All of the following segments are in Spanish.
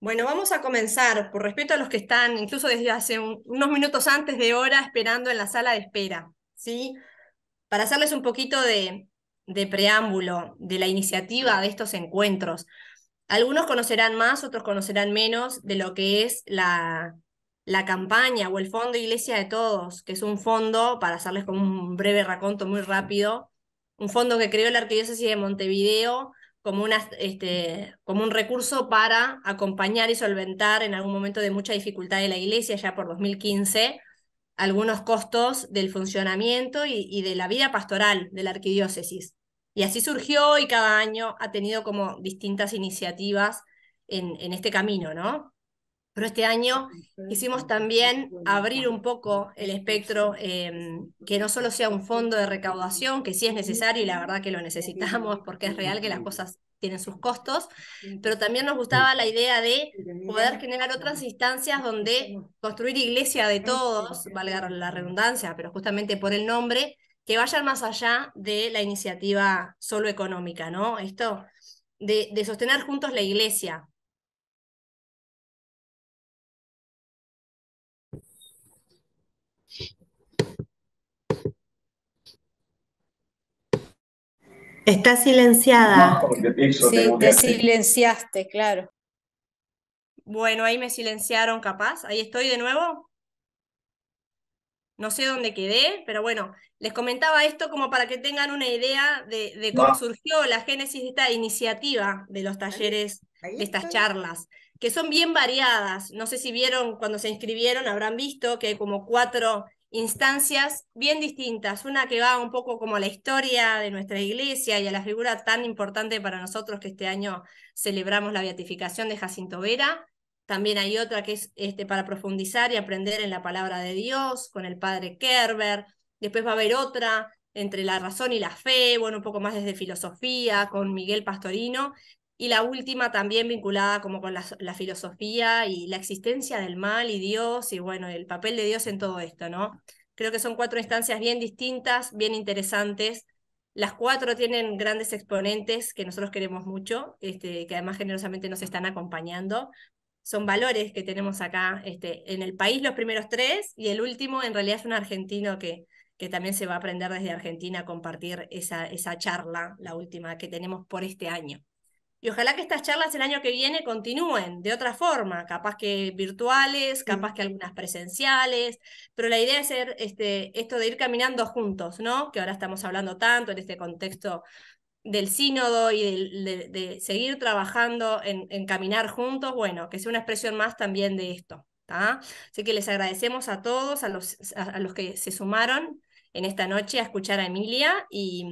Bueno, vamos a comenzar por respeto a los que están incluso desde hace unos minutos antes de hora esperando en la sala de espera, ¿sí? Para hacerles un poquito de, preámbulo de la iniciativa de estos encuentros. Algunos conocerán más, otros conocerán menos de lo que es la, la campaña o el Fondo Iglesia de Todos, que es un fondo, para hacerles como un breve raconto muy rápido, un fondo que creó la Arquidiócesis de Montevideo este, como, un recurso para acompañar y solventar en algún momento de mucha dificultad de la iglesia, ya por 2015, algunos costos del funcionamiento y, de la vida pastoral de la arquidiócesis. Y así surgió y cada año ha tenido como distintas iniciativas en, en este camino, ¿no? Pero este año quisimos también abrir un poco el espectro, em, que no solo sea un fondo de recaudación, que sí es necesario y la verdad que lo necesitamos porque es real que las cosas tienen sus costos, pero también nos gustaba la idea de poder generar otras instancias donde construir iglesia de todos, valga la redundancia, pero justamente por el nombre, que vayan más allá de la iniciativa solo económica, ¿no? Esto de sostener juntos la iglesia, Está silenciada. sí, te silenciaste, claro. Bueno, ahí me silenciaron capaz. Ahí estoy de nuevo. No sé dónde quedé, pero bueno, les comentaba esto como para que tengan una idea de, cómo ah. surgió la génesis de esta iniciativa de los talleres, de estas charlas, que son bien variadas. No sé si vieron cuando se inscribieron, habrán visto que hay como cuatro instancias bien distintas, una que va un poco como a la historia de nuestra iglesia y a la figura tan importante para nosotros que este año celebramos la beatificación de Jacinto Vera, también hay otra que es este, para profundizar y aprender en la palabra de Dios con el padre Kerber, después va a haber otra entre la razón y la fe, bueno, un poco más desde filosofía, con Miguel Pastorino, y la última también vinculada como con la, filosofía y la existencia del mal y Dios y bueno, el papel de Dios en todo esto, ¿no? Creo que son cuatro instancias bien distintas, bien interesantes. Las cuatro tienen grandes exponentes que nosotros queremos mucho, este, que además generosamente nos están acompañando. Son valores que tenemos acá este, en el país, los primeros tres, y el último en realidad es un argentino que, que también se va a aprender desde Argentina a compartir esa, esa charla, la última que tenemos por este año. Y ojalá que estas charlas el año que viene continúen de otra forma, capaz que virtuales, capaz que algunas presenciales, pero la idea es ser este, esto de ir caminando juntos, ¿no? Que ahora estamos hablando tanto en este contexto del sínodo y de, seguir trabajando en, caminar juntos, bueno, que sea una expresión más también de esto. ¿tá? Así que les agradecemos a todos, a los, a los que se sumaron en esta noche a escuchar a Emilia y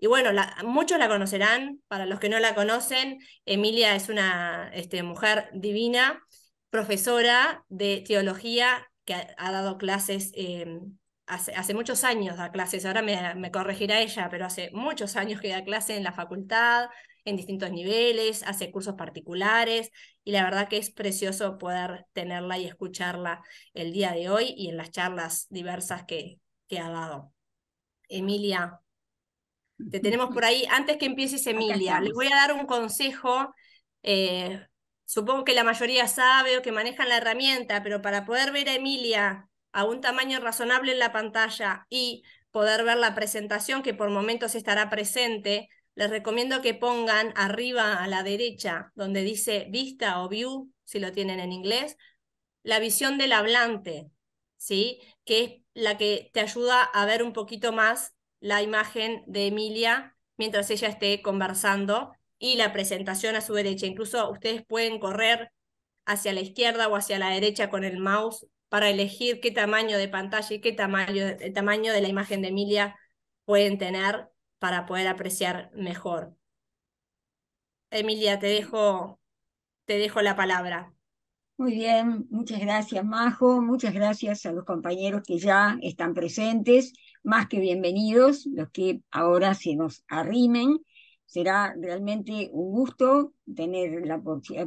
y bueno, muchos la conocerán, para los que no la conocen, Emilia es una este, mujer divina, profesora de teología, que ha, dado clases eh, hace, muchos años, da clases, ahora me, corregirá ella, pero hace muchos años que da clases en la facultad, en distintos niveles, hace cursos particulares y la verdad que es precioso poder tenerla y escucharla el día de hoy y en las charlas diversas que ha dado. Emilia, te tenemos por ahí. Antes que empieces, Emilia, les voy a dar un consejo. Eh, supongo que la mayoría sabe o que manejan la herramienta, pero para poder ver a Emilia a un tamaño razonable en la pantalla y poder ver la presentación que por momentos estará presente, les recomiendo que pongan arriba a la derecha, donde dice vista o view, si lo tienen en inglés, la visión del hablante, ¿sí? que es la que te ayuda a ver un poquito más la imagen de Emilia mientras ella esté conversando y la presentación a su derecha. Incluso ustedes pueden correr hacia la izquierda o hacia la derecha con el mouse para elegir qué tamaño de pantalla y qué tamaño, tamaño de la imagen de Emilia pueden tener para poder apreciar mejor. Emilia, te dejo, te dejo la palabra. Muy bien, muchas gracias Majo, muchas gracias a los compañeros que ya están presentes más que bienvenidos los que ahora se nos arrimen. Será realmente un gusto tener la,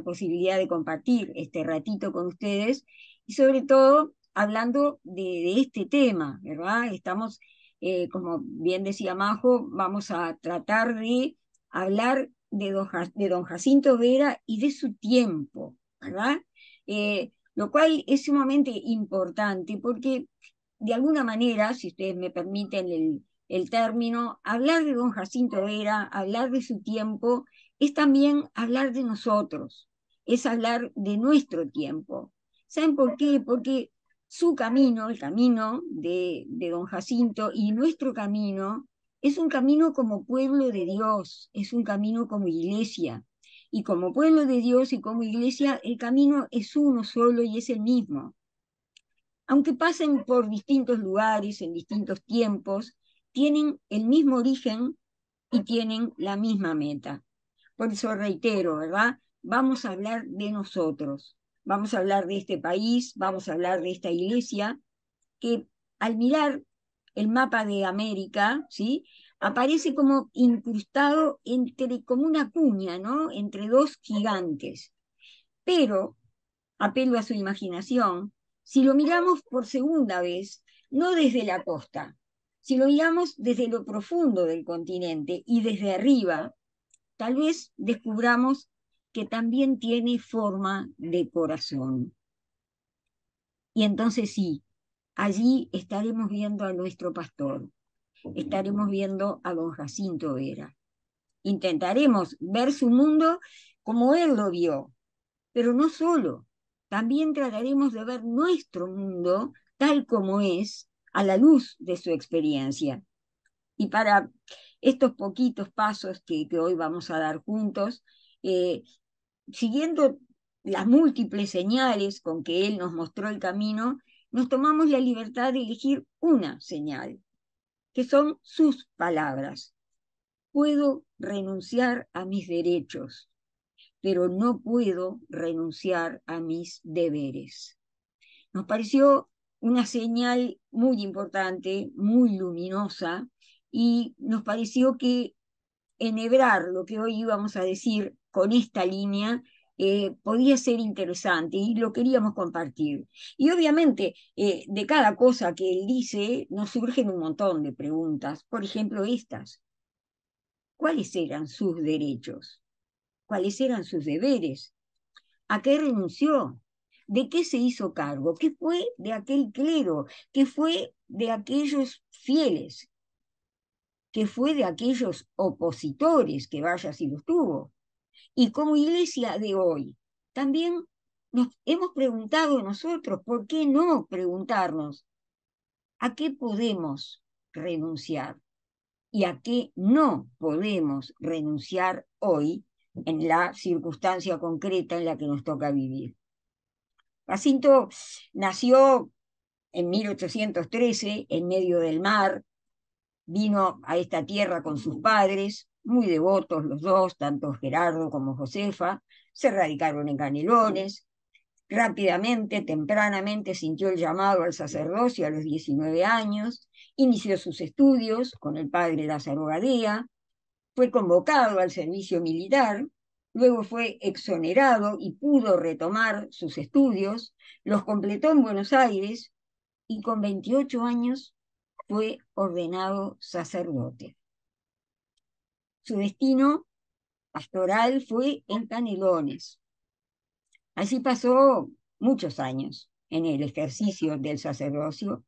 posibilidad de compartir este ratito con ustedes y sobre todo hablando de, este tema, ¿verdad? Estamos, eh, como bien decía Majo, vamos a tratar de hablar de don, Jacinto Vera y de su tiempo, ¿verdad? Eh, lo cual es sumamente importante porque de alguna manera, si ustedes me permiten el, término, hablar de don Jacinto Vera, hablar de su tiempo, es también hablar de nosotros, es hablar de nuestro tiempo. ¿Saben por qué? Porque su camino, el camino de don Jacinto y nuestro camino, es un camino como pueblo de Dios, es un camino como iglesia. Y como pueblo de Dios y como iglesia, el camino es uno solo y es el mismo aunque pasen por distintos lugares, en distintos tiempos, tienen el mismo origen y tienen la misma meta. Por eso reitero, ¿verdad? Vamos a hablar de nosotros, vamos a hablar de este país, vamos a hablar de esta iglesia, que al mirar el mapa de América, ¿sí? Aparece como incrustado entre, como una cuña, ¿no? Entre dos gigantes. Pero, apelo a su imaginación, si lo miramos por segunda vez, no desde la costa, si lo miramos desde lo profundo del continente y desde arriba, tal vez descubramos que también tiene forma de corazón. Y entonces sí, allí estaremos viendo a nuestro pastor, estaremos viendo a don Jacinto Vera. Intentaremos ver su mundo como él lo vio, pero no solo, también trataremos de ver nuestro mundo tal como es a la luz de su experiencia. Y para estos poquitos pasos que, hoy vamos a dar juntos, eh, siguiendo las múltiples señales con que él nos mostró el camino, nos tomamos la libertad de elegir una señal, que son sus palabras. Puedo renunciar a mis derechos pero no puedo renunciar a mis deberes. Nos pareció una señal muy importante, muy luminosa, y nos pareció que enhebrar lo que hoy íbamos a decir con esta línea eh, podía ser interesante y lo queríamos compartir. Y obviamente eh, de cada cosa que él dice nos surgen un montón de preguntas, por ejemplo estas. ¿Cuáles eran sus derechos? sus deberes, a qué renunció, de qué se hizo cargo, qué fue de aquel clero, qué fue de aquellos fieles, qué fue de aquellos opositores, que vaya si los tuvo. Y como iglesia de hoy, también nos hemos preguntado nosotros, ¿por qué no preguntarnos a qué podemos renunciar y a qué no podemos renunciar hoy en la circunstancia concreta en la que nos toca vivir. Jacinto nació en 1813 en medio del mar, vino a esta tierra con sus padres, muy devotos los dos, tanto Gerardo como Josefa, se radicaron en Canelones, rápidamente, tempranamente sintió el llamado al sacerdocio a los 19 años, inició sus estudios con el padre Lázaro Gadea, fue convocado al servicio militar, luego fue exonerado y pudo retomar sus estudios, los completó en Buenos Aires y con 28 años fue ordenado sacerdote. Su destino pastoral fue en Canelones. Así pasó muchos años en el ejercicio del sacerdocio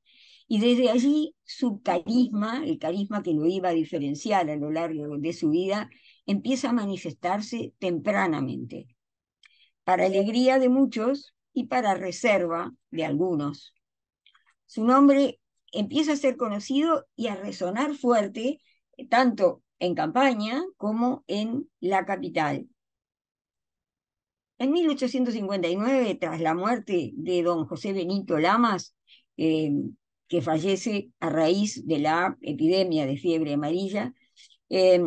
y desde allí su carisma, el carisma que lo iba a diferenciar a lo largo de su vida, empieza a manifestarse tempranamente, para alegría de muchos y para reserva de algunos. Su nombre empieza a ser conocido y a resonar fuerte, tanto en campaña como en la capital. En 1859, tras la muerte de don José Benito Lamas, eh, que fallece a raíz de la epidemia de fiebre amarilla, eh,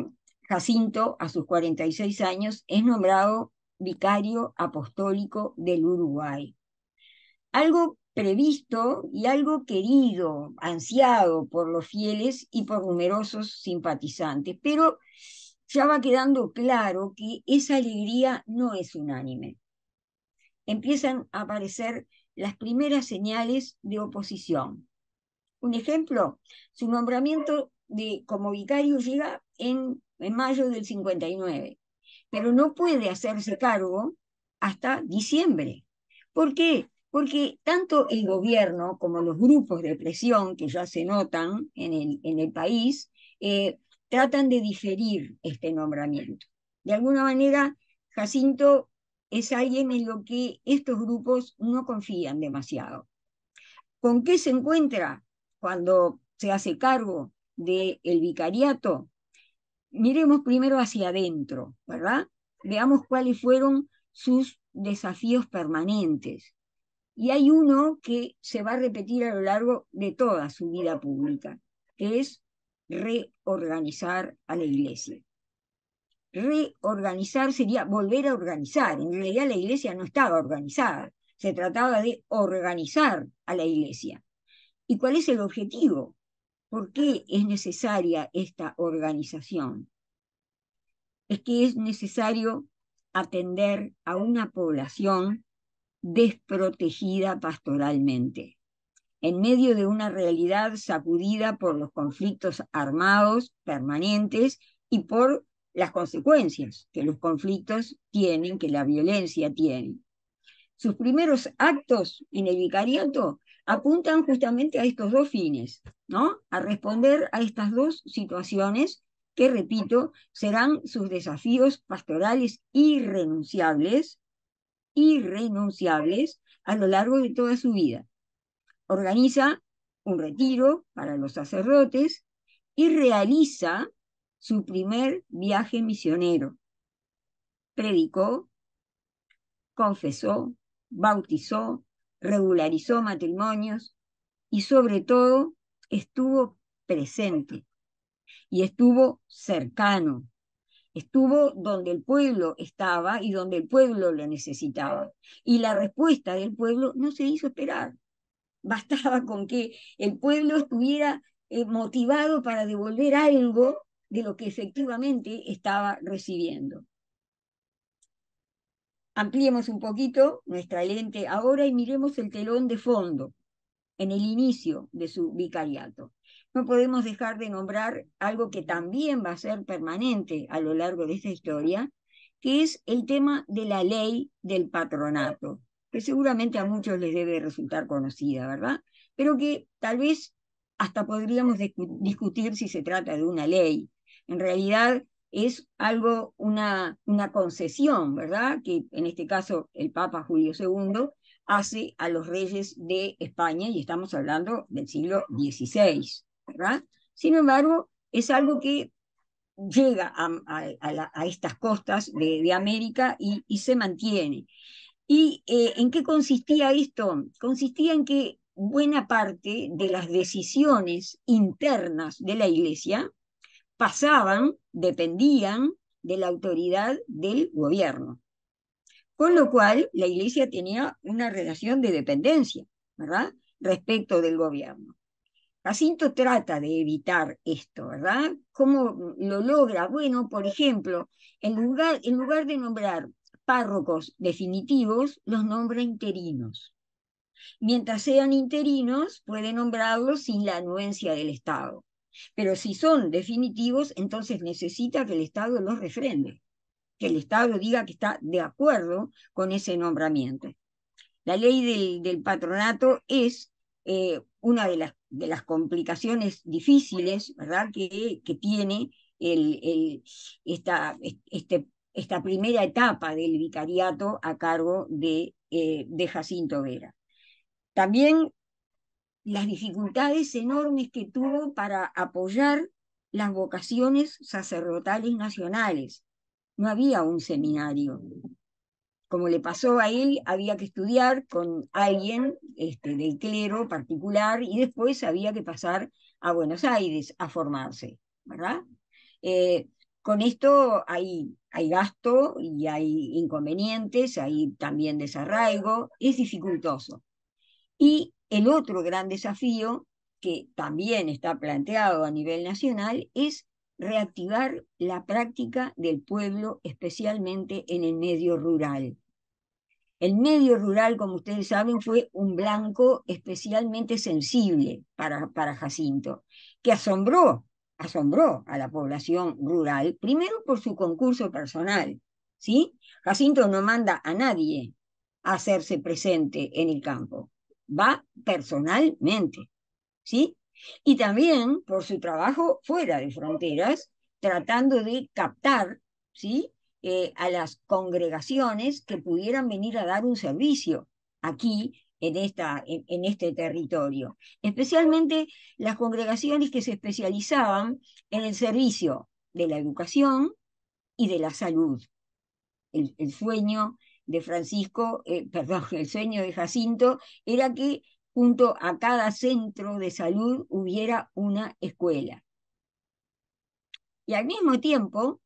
Jacinto, a sus 46 años, es nombrado vicario apostólico del Uruguay. Algo previsto y algo querido, ansiado por los fieles y por numerosos simpatizantes, pero ya va quedando claro que esa alegría no es unánime. Empiezan a aparecer las primeras señales de oposición. Un ejemplo, su nombramiento de, como vicario llega en, en mayo del 59, pero no puede hacerse cargo hasta diciembre. ¿Por qué? Porque tanto el gobierno como los grupos de presión que ya se notan en el, en el país eh, tratan de diferir este nombramiento. De alguna manera, Jacinto es alguien en lo que estos grupos no confían demasiado. ¿Con qué se encuentra? cuando se hace cargo del vicariato, miremos primero hacia adentro, ¿verdad? Veamos cuáles fueron sus desafíos permanentes. Y hay uno que se va a repetir a lo largo de toda su vida pública, que es reorganizar a la iglesia. Reorganizar sería volver a organizar. En realidad la iglesia no estaba organizada, se trataba de organizar a la iglesia y cuál es el objetivo. ¿Por qué es necesaria esta organización? Es que es necesario atender a una población desprotegida pastoralmente, en medio de una realidad sacudida por los conflictos armados permanentes y por las consecuencias que los conflictos tienen, que la violencia tiene. Sus primeros actos en el vicariato apuntan justamente a estos dos fines, ¿no? A responder a estas dos situaciones que, repito, serán sus desafíos pastorales irrenunciables, irrenunciables a lo largo de toda su vida. Organiza un retiro para los sacerdotes y realiza su primer viaje misionero. Predicó, confesó, bautizó, regularizó matrimonios y sobre todo estuvo presente y estuvo cercano, estuvo donde el pueblo estaba y donde el pueblo lo necesitaba. Y la respuesta del pueblo no se hizo esperar. Bastaba con que el pueblo estuviera eh, motivado para devolver algo de lo que efectivamente estaba recibiendo ampliemos un poquito nuestra lente ahora y miremos el telón de fondo, en el inicio de su vicariato. No podemos dejar de nombrar algo que también va a ser permanente a lo largo de esta historia, que es el tema de la ley del patronato, que seguramente a muchos les debe resultar conocida, ¿verdad? Pero que tal vez hasta podríamos discutir si se trata de una ley. En realidad, es algo, una, una concesión, ¿verdad? Que en este caso el Papa Julio II hace a los reyes de España, y estamos hablando del siglo XVI, ¿verdad? Sin embargo, es algo que llega a, estas costas de, América y, se mantiene. ¿Y eh, en qué consistía esto? Consistía en que buena parte de las decisiones internas de la Iglesia pasaban, dependían de la autoridad del gobierno. Con lo cual, la iglesia tenía una relación de dependencia, ¿verdad? Respecto del gobierno. Jacinto trata de evitar esto, ¿verdad? ¿Cómo lo logra? Bueno, por ejemplo, en lugar, en lugar de nombrar párrocos definitivos, los nombra interinos. Mientras sean interinos, puede nombrarlos sin la anuencia del Estado. Pero si son definitivos, entonces necesita que el Estado los refrende, que el Estado diga que está de acuerdo con ese nombramiento. La ley del, patronato es eh, una de las, complicaciones difíciles ¿verdad? Que, que tiene el, esta, este, esta primera etapa del vicariato a cargo de, eh, de Jacinto Vera. También las dificultades enormes que tuvo para apoyar las vocaciones sacerdotales nacionales. No había un seminario. Como le pasó a él, había que estudiar con alguien este, del clero particular y después había que pasar a Buenos Aires a formarse, ¿verdad? Eh, con esto hay, hay gasto y hay inconvenientes, hay también desarraigo, es dificultoso. Y el otro gran desafío que también está planteado a nivel nacional es reactivar la práctica del pueblo, especialmente en el medio rural. El medio rural, como ustedes saben, fue un blanco especialmente sensible para, para Jacinto, que asombró, asombró a la población rural, primero por su concurso personal, ¿sí? Jacinto no manda a nadie a hacerse presente en el campo va personalmente, ¿sí? Y también por su trabajo fuera de fronteras, tratando de captar, ¿sí? Eh, a las congregaciones que pudieran venir a dar un servicio aquí en, esta, en, este territorio, especialmente las congregaciones que se especializaban en el servicio de la educación y de la salud. el sueño de Francisco, eh, perdón, el sueño de Jacinto, era que junto a cada centro de salud hubiera una escuela. Y al mismo tiempo,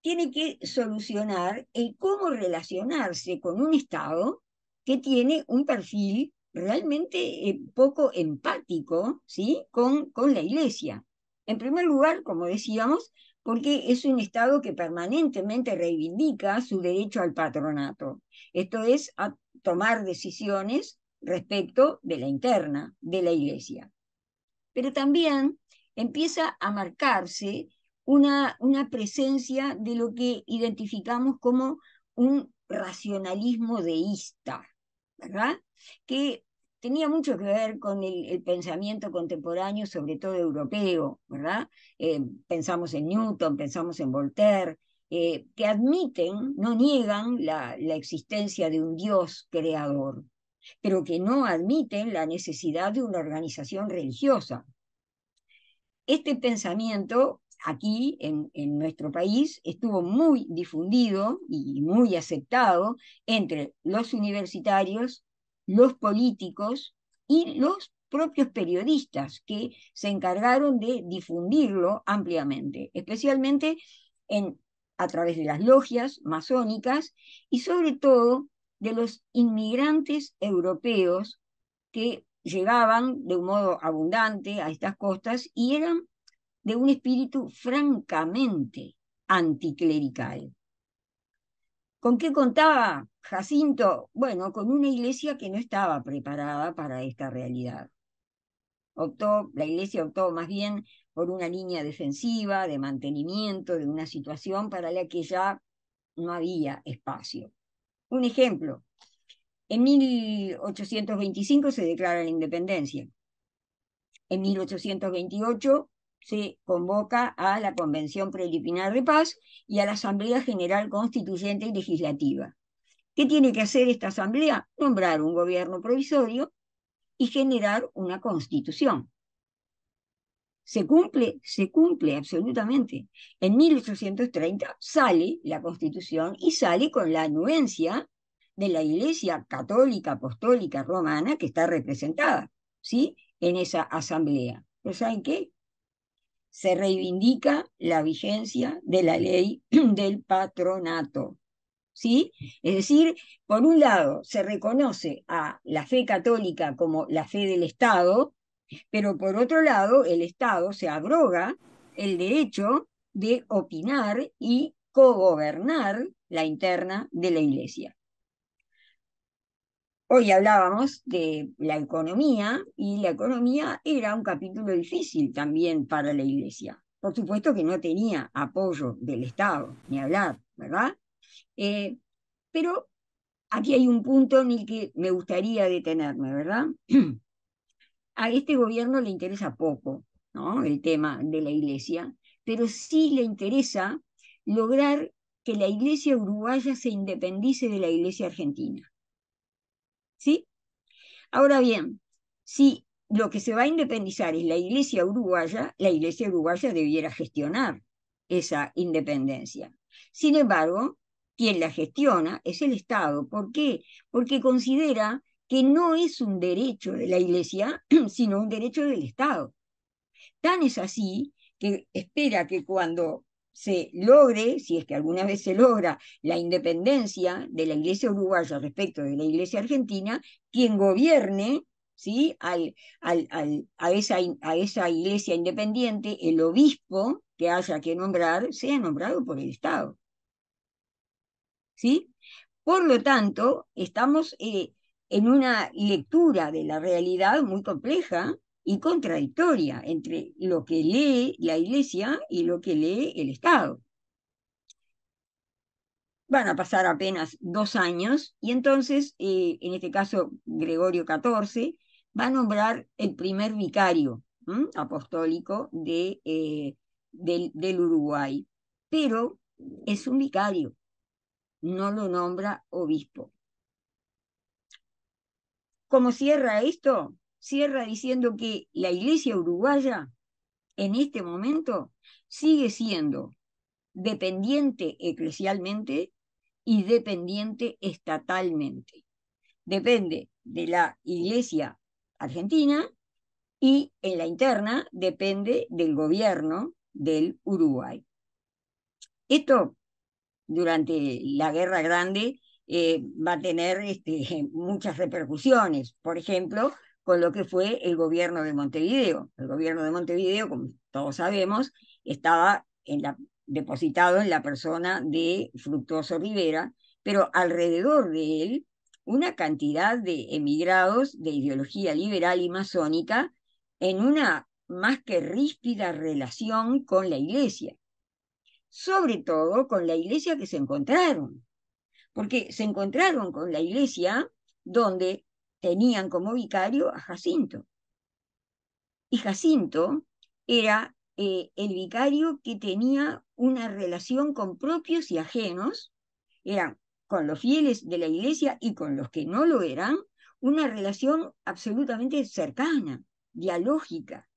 tiene que solucionar el cómo relacionarse con un Estado que tiene un perfil realmente eh, poco empático ¿sí? con, con la Iglesia. En primer lugar, como decíamos, porque es un Estado que permanentemente reivindica su derecho al patronato, esto es, a tomar decisiones respecto de la interna de la Iglesia. Pero también empieza a marcarse una, una presencia de lo que identificamos como un racionalismo deísta, ¿verdad? Que tenía mucho que ver con el, pensamiento contemporáneo, sobre todo europeo, ¿verdad? Eh, pensamos en Newton, pensamos en Voltaire, eh, que admiten, no niegan la, existencia de un Dios creador, pero que no admiten la necesidad de una organización religiosa. Este pensamiento aquí en, nuestro país estuvo muy difundido y muy aceptado entre los universitarios los políticos y los propios periodistas que se encargaron de difundirlo ampliamente, especialmente en, a través de las logias masónicas y sobre todo de los inmigrantes europeos que llegaban de un modo abundante a estas costas y eran de un espíritu francamente anticlerical. ¿Con qué contaba Jacinto? Bueno, con una iglesia que no estaba preparada para esta realidad. Optó, la iglesia optó más bien por una línea defensiva, de mantenimiento de una situación para la que ya no había espacio. Un ejemplo, en 1825 se declara la independencia. En 1828 se convoca a la Convención Preliminar de Paz y a la Asamblea General Constituyente y Legislativa. ¿Qué tiene que hacer esta Asamblea? Nombrar un gobierno provisorio y generar una constitución. Se cumple, se cumple absolutamente. En 1830 sale la constitución y sale con la anuencia de la Iglesia Católica Apostólica Romana que está representada ¿sí? en esa asamblea. Pero ¿saben qué? se reivindica la vigencia de la ley del patronato. ¿Sí? Es decir, por un lado, se reconoce a la fe católica como la fe del Estado, pero por otro lado, el Estado se abroga el derecho de opinar y cogobernar la interna de la Iglesia. Hoy hablábamos de la economía y la economía era un capítulo difícil también para la Iglesia. Por supuesto que no tenía apoyo del Estado, ni hablar, ¿verdad? Eh, pero aquí hay un punto en el que me gustaría detenerme, ¿verdad? A este gobierno le interesa poco el tema de la Iglesia, pero sí le interesa lograr que la Iglesia uruguaya se independice de la Iglesia argentina. ¿sí? Ahora bien, si lo que se va a independizar es la iglesia uruguaya, la iglesia uruguaya debiera gestionar esa independencia. Sin embargo, quien la gestiona es el Estado. ¿Por qué? Porque considera que no es un derecho de la iglesia, sino un derecho del Estado. Tan es así que espera que cuando se logre, si es que alguna vez se logra, la independencia de la Iglesia uruguaya respecto de la Iglesia argentina, quien gobierne ¿sí? a, esa, a esa Iglesia independiente, el obispo que haya que nombrar, sea nombrado por el Estado. ¿Sí? Por lo tanto, estamos eh, en una lectura de la realidad muy compleja, y contradictoria entre lo que lee la Iglesia y lo que lee el Estado. Van a pasar apenas dos años y entonces, eh, en este caso, Gregorio XIV va a nombrar el primer vicario apostólico de, eh, del, del Uruguay, pero es un vicario, no lo nombra obispo. ¿Cómo cierra esto? cierra diciendo que la iglesia uruguaya en este momento sigue siendo dependiente eclesialmente y dependiente estatalmente. Depende de la iglesia argentina y en la interna depende del gobierno del Uruguay. Esto durante la Guerra Grande eh, va a tener este, muchas repercusiones. Por ejemplo, con lo que fue el gobierno de Montevideo. El gobierno de Montevideo, como todos sabemos, estaba depositado en la persona de Fructuoso Rivera, pero alrededor de él una cantidad de emigrados de ideología liberal y masónica en una más que ríspida relación con la iglesia, sobre todo con la iglesia que se encontraron, porque se encontraron con la iglesia donde tenían como vicario a Jacinto. Y Jacinto era eh, el vicario que tenía una relación con propios y ajenos, era con los fieles de la iglesia y con los que no lo eran, una relación absolutamente cercana, dialógica.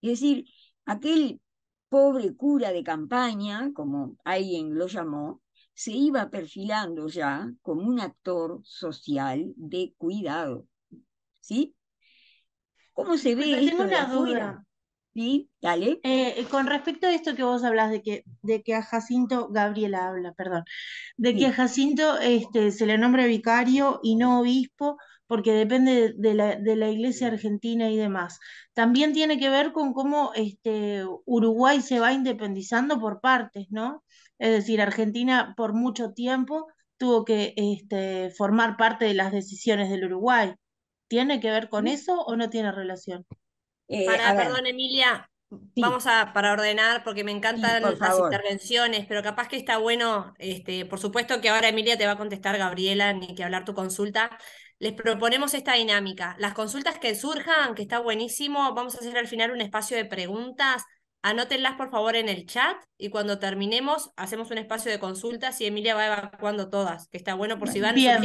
Es decir, aquel pobre cura de campaña, como alguien lo llamó, se iba perfilando ya como un actor social de cuidado. ¿Sí? ¿Cómo se pues ve tengo una duda. Sí, dale. Eh, con respecto a esto que vos hablas de que, de que a Jacinto, Gabriela habla, perdón, de que a Jacinto este, se le nombra vicario y no obispo, porque depende de la, de la, iglesia argentina y demás. También tiene que ver con cómo este, Uruguay se va independizando por partes, ¿no? Es decir, Argentina por mucho tiempo tuvo que este, formar parte de las decisiones del Uruguay. ¿Tiene que ver con mm. eso o no tiene relación? Eh, perdón, Emilia, vamos a para ordenar, porque me encantan las intervenciones, pero capaz que está bueno, este, por supuesto que ahora Emilia te va a contestar, Gabriela, ni que hablar tu consulta. Les proponemos esta dinámica. Las consultas que surjan, que está buenísimo, vamos a hacer al final un espacio de preguntas Anótenlas por favor en el chat y cuando terminemos hacemos un espacio de consultas y Emilia va evacuando todas, que está bueno por si van bien,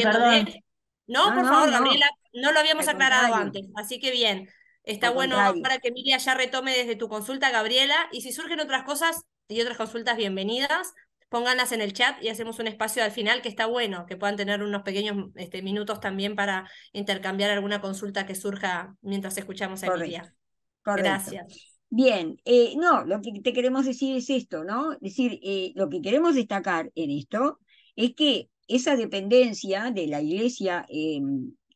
No, por favor, Gabriela, no lo habíamos aclarado antes, así que bien. Está bueno para que Emilia ya retome desde tu consulta, Gabriela, y si surgen otras cosas y otras consultas bienvenidas, pónganlas en el chat y hacemos un espacio al final que está bueno, que puedan tener unos pequeños este, minutos también para intercambiar alguna consulta que surja mientras escuchamos a Emilia. Gracias. Bien, eh, no, lo que te queremos decir es esto, ¿no? Es decir, eh, lo que queremos destacar en esto es que esa dependencia de la iglesia, eh,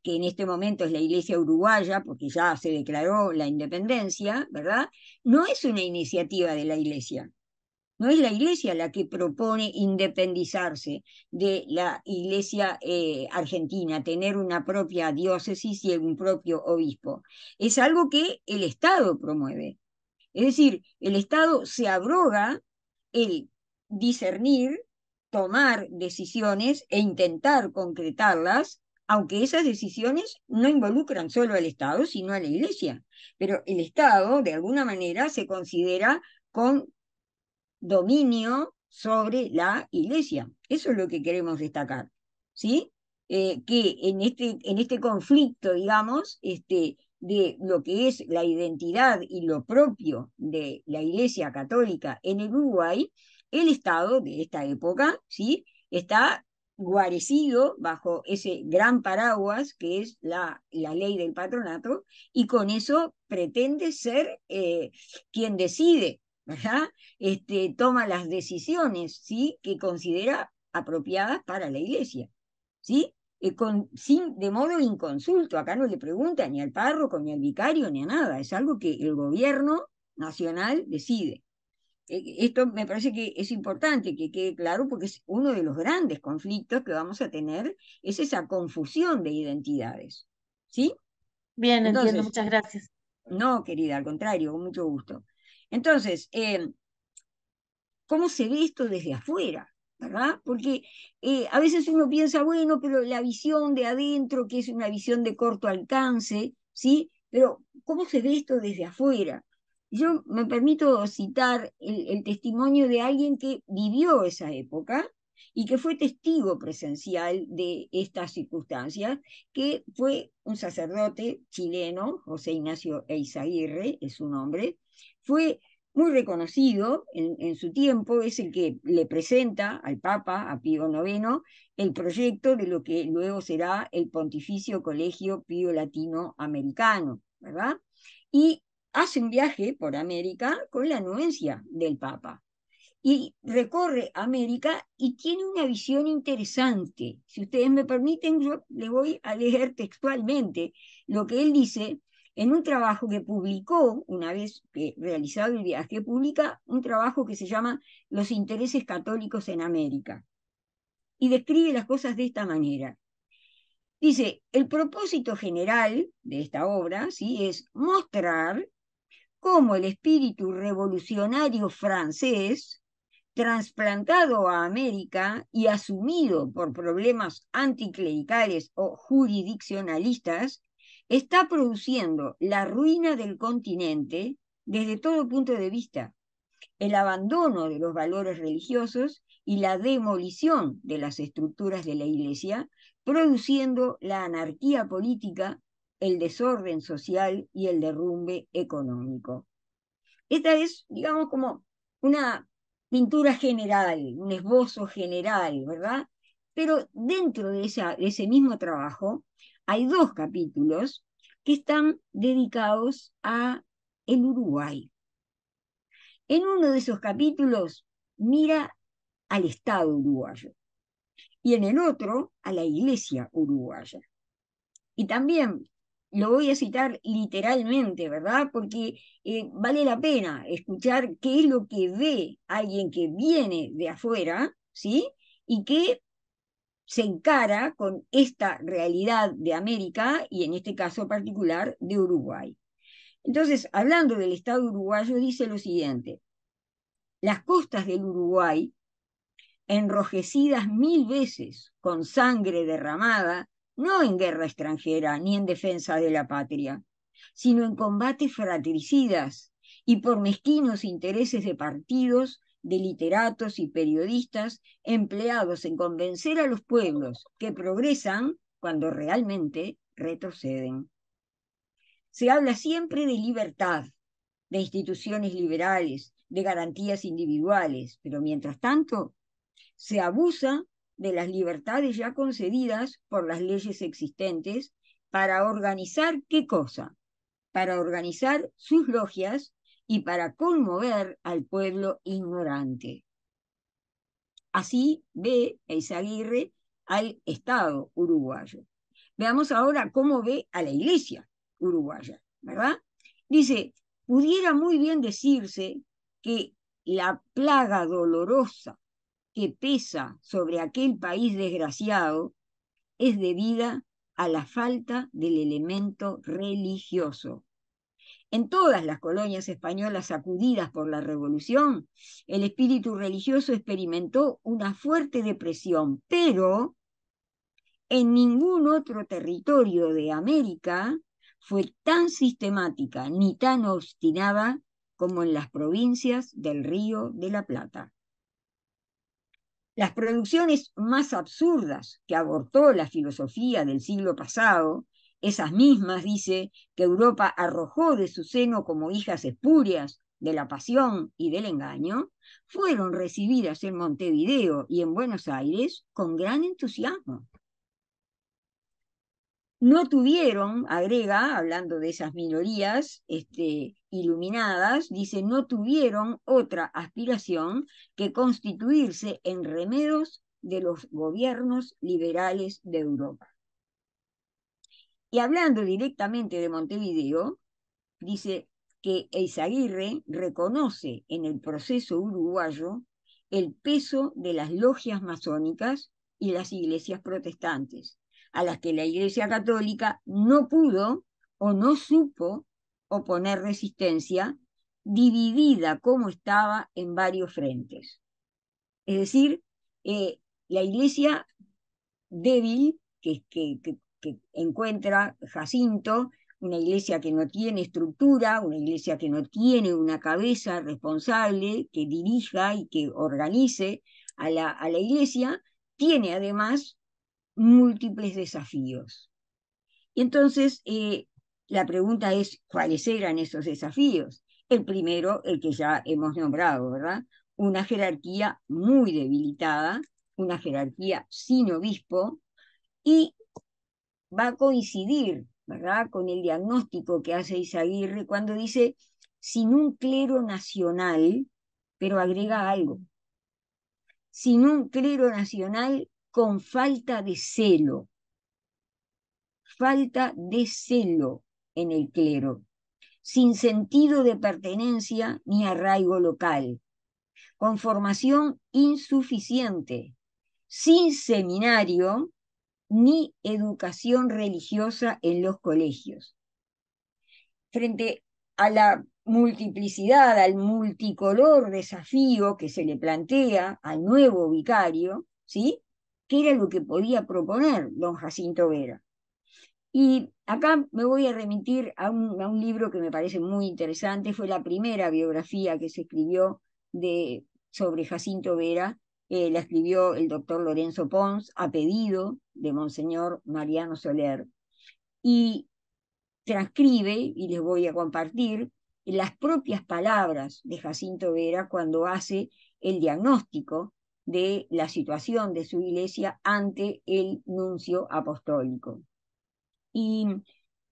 que en este momento es la iglesia uruguaya, porque ya se declaró la independencia, ¿verdad? No es una iniciativa de la iglesia, no es la iglesia la que propone independizarse de la iglesia argentina, tener una propia diócesis y un propio obispo. Es algo que el Estado promueve. Es decir, el Estado se abroga el discernir, tomar decisiones e intentar concretarlas, aunque esas decisiones no involucran solo al Estado, sino a la Iglesia. Pero el Estado, de alguna manera, se considera con dominio sobre la Iglesia. Eso es lo que queremos destacar. ¿Sí? Eh, que en este, en este conflicto, digamos, este, de lo que es la identidad y lo propio de la Iglesia Católica en el Uruguay, el Estado de esta época, ¿sí? Está guarecido bajo ese gran paraguas que es la, la ley del patronato y con eso pretende ser eh, quien decide, Este, toma las decisiones, ¿sí? Que considera apropiadas para la iglesia. ¿sí? Eh, sin, de modo inconsulto, acá no le pregunta ni al párroco, ni al vicario, ni a nada, es algo que el gobierno nacional decide. Eh, esto me parece que es importante que quede claro porque es uno de los grandes conflictos que vamos a tener, es esa confusión de identidades. ¿Sí? Bien, entiendo, muchas gracias. No, querida, al contrario, con mucho gusto. Entonces, eh, ¿cómo se ve esto desde afuera? Porque eh, a veces uno piensa, bueno, pero la visión de adentro, que es una visión de corto alcance, ¿sí? Pero, ¿cómo se ve esto desde afuera? Yo me permito citar el, el testimonio de alguien que vivió esa época y que fue testigo presencial de estas circunstancias, que fue un sacerdote chileno, José Ignacio Eizaguirre es su nombre, fue muy reconocido en, su tiempo, es el que le presenta al Papa, a Pío IX, el proyecto de lo que luego será el Pontificio Colegio Pío Latino Americano, ¿verdad? Y hace un viaje por América con la anuencia del Papa. Y recorre América y tiene una visión interesante. Si ustedes me permiten, yo le voy a leer textualmente lo que él dice en un trabajo que publicó, una vez realizado el viaje, publica un trabajo que se llama Los intereses católicos en América. Y describe las cosas de esta manera. Dice, el propósito general de esta obra ¿sí? es mostrar cómo el espíritu revolucionario francés, trasplantado a América y asumido por problemas anticlericales o jurisdiccionalistas, está produciendo la ruina del continente desde todo punto de vista, el abandono de los valores religiosos y la demolición de las estructuras de la Iglesia, produciendo la anarquía política, el desorden social y el derrumbe económico. Esta es, digamos, como una pintura general, un esbozo general, ¿verdad? Pero dentro de, esa, ese mismo trabajo hay dos capítulos que están dedicados a el Uruguay. En uno de esos capítulos mira al Estado uruguayo y en el otro a la Iglesia uruguaya. Y también lo voy a citar literalmente, ¿verdad? Porque eh, vale la pena escuchar qué es lo que ve alguien que viene de afuera, ¿sí? Y que se encara con esta realidad de América y en este caso particular de Uruguay. Entonces, hablando del Estado uruguayo, dice lo siguiente, las costas del Uruguay, enrojecidas mil veces con sangre derramada, no en guerra extranjera ni en defensa de la patria, sino en combates fratricidas y por mezquinos intereses de partidos de literatos y periodistas empleados en convencer a los pueblos que progresan cuando realmente retroceden. Se habla siempre de libertad, de instituciones liberales, de garantías individuales, pero mientras tanto se abusa de las libertades ya concedidas por las leyes existentes para organizar qué cosa? Para organizar sus logias y para conmover al pueblo ignorante. Así ve Eizaguirre al Estado uruguayo. Veamos ahora cómo ve a la Iglesia uruguaya, ¿verdad? Dice, pudiera muy bien decirse que la plaga dolorosa que pesa sobre aquel país desgraciado es debida a la falta del elemento religioso en todas las colonias españolas sacudidas por la revolución, el espíritu religioso experimentó una fuerte depresión, pero en ningún otro territorio de América fue tan sistemática ni tan obstinada como en las provincias del Río de la Plata. Las producciones más absurdas que abortó la filosofía del siglo pasado esas mismas, dice, que Europa arrojó de su seno como hijas espurias de la pasión y del engaño, fueron recibidas en Montevideo y en Buenos Aires con gran entusiasmo. No tuvieron, agrega, hablando de esas minorías este, iluminadas, dice, no tuvieron otra aspiración que constituirse en remeros de los gobiernos liberales de Europa. Y hablando directamente de Montevideo, dice que Eizaguirre reconoce en el proceso uruguayo el peso de las logias masónicas y las iglesias protestantes, a las que la Iglesia Católica no pudo o no supo oponer resistencia, dividida como estaba en varios frentes. Es decir, eh, la Iglesia débil, que, que, que que encuentra Jacinto, una iglesia que no tiene estructura, una iglesia que no tiene una cabeza responsable que dirija y que organice a la, a la iglesia, tiene además múltiples desafíos. Y entonces eh, la pregunta es, ¿cuáles eran esos desafíos? El primero, el que ya hemos nombrado, ¿verdad? Una jerarquía muy debilitada, una jerarquía sin obispo y va a coincidir, ¿verdad?, con el diagnóstico que hace Isaguirre cuando dice, sin un clero nacional, pero agrega algo, sin un clero nacional con falta de celo, falta de celo en el clero, sin sentido de pertenencia ni arraigo local, con formación insuficiente, sin seminario ni educación religiosa en los colegios. Frente a la multiplicidad, al multicolor desafío que se le plantea al nuevo vicario, ¿sí? ¿Qué era lo que podía proponer don Jacinto Vera? Y acá me voy a remitir a un, libro que me parece muy interesante, fue la primera biografía que se escribió sobre Jacinto Vera, eh, la escribió el doctor Lorenzo Pons a pedido de Monseñor Mariano Soler. Y transcribe, y les voy a compartir, las propias palabras de Jacinto Vera cuando hace el diagnóstico de la situación de su iglesia ante el nuncio apostólico. Y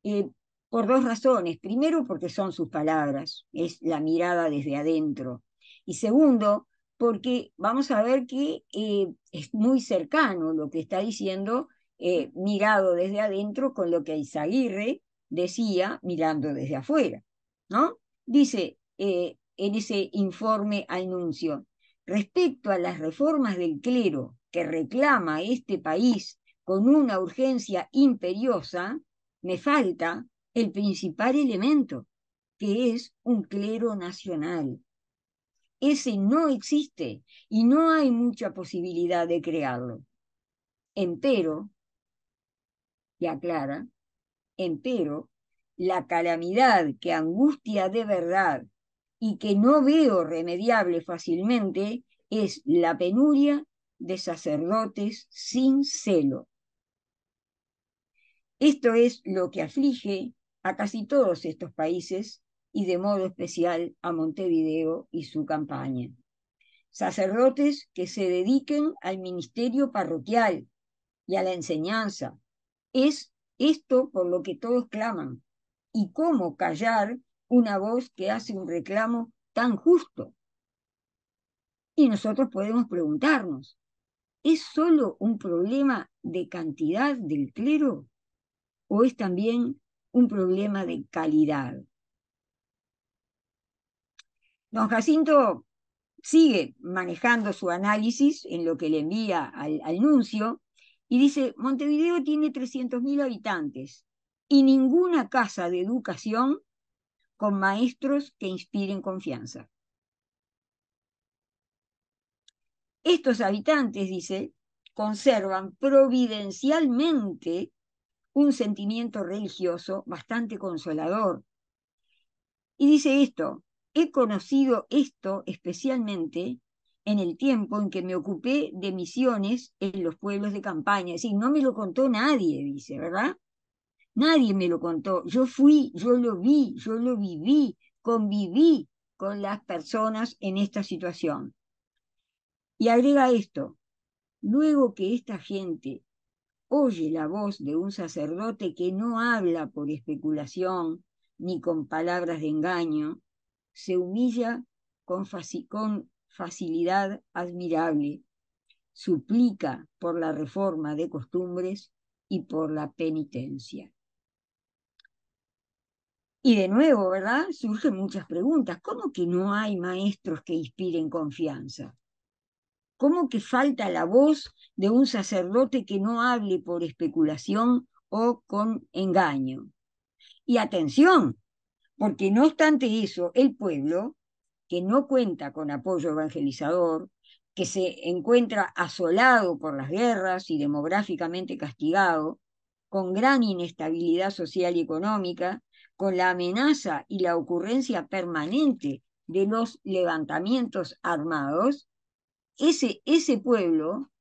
eh, por dos razones. Primero, porque son sus palabras, es la mirada desde adentro. Y segundo, porque vamos a ver que eh, es muy cercano lo que está diciendo, eh, mirado desde adentro, con lo que Isaguirre decía mirando desde afuera. ¿no? Dice eh, en ese informe anuncio, respecto a las reformas del clero que reclama este país con una urgencia imperiosa, me falta el principal elemento, que es un clero nacional ese no existe y no hay mucha posibilidad de crearlo. Empero, y aclara, empero, la calamidad que angustia de verdad y que no veo remediable fácilmente es la penuria de sacerdotes sin celo. Esto es lo que aflige a casi todos estos países y de modo especial a Montevideo y su campaña. Sacerdotes que se dediquen al ministerio parroquial y a la enseñanza. Es esto por lo que todos claman. ¿Y cómo callar una voz que hace un reclamo tan justo? Y nosotros podemos preguntarnos, ¿es solo un problema de cantidad del clero o es también un problema de calidad? Don Jacinto sigue manejando su análisis en lo que le envía al, nuncio y dice, Montevideo tiene 300.000 habitantes y ninguna casa de educación con maestros que inspiren confianza. Estos habitantes, dice, conservan providencialmente un sentimiento religioso bastante consolador. Y dice esto, He conocido esto especialmente en el tiempo en que me ocupé de misiones en los pueblos de campaña. Es decir, no me lo contó nadie, dice, ¿verdad? Nadie me lo contó. Yo fui, yo lo vi, yo lo viví, conviví con las personas en esta situación. Y agrega esto, luego que esta gente oye la voz de un sacerdote que no habla por especulación ni con palabras de engaño, se humilla con, facilidad admirable, suplica por la reforma de costumbres y por la penitencia. Y de nuevo, ¿verdad? Surgen muchas preguntas. ¿Cómo que no hay maestros que inspiren confianza? ¿Cómo que falta la voz de un sacerdote que no hable por especulación o con engaño? Y atención, porque no obstante eso, el pueblo, que no cuenta con apoyo evangelizador, que se encuentra asolado por las guerras y demográficamente castigado, con gran inestabilidad social y económica, con la amenaza y la ocurrencia permanente de los levantamientos armados, ese, ese pueblo,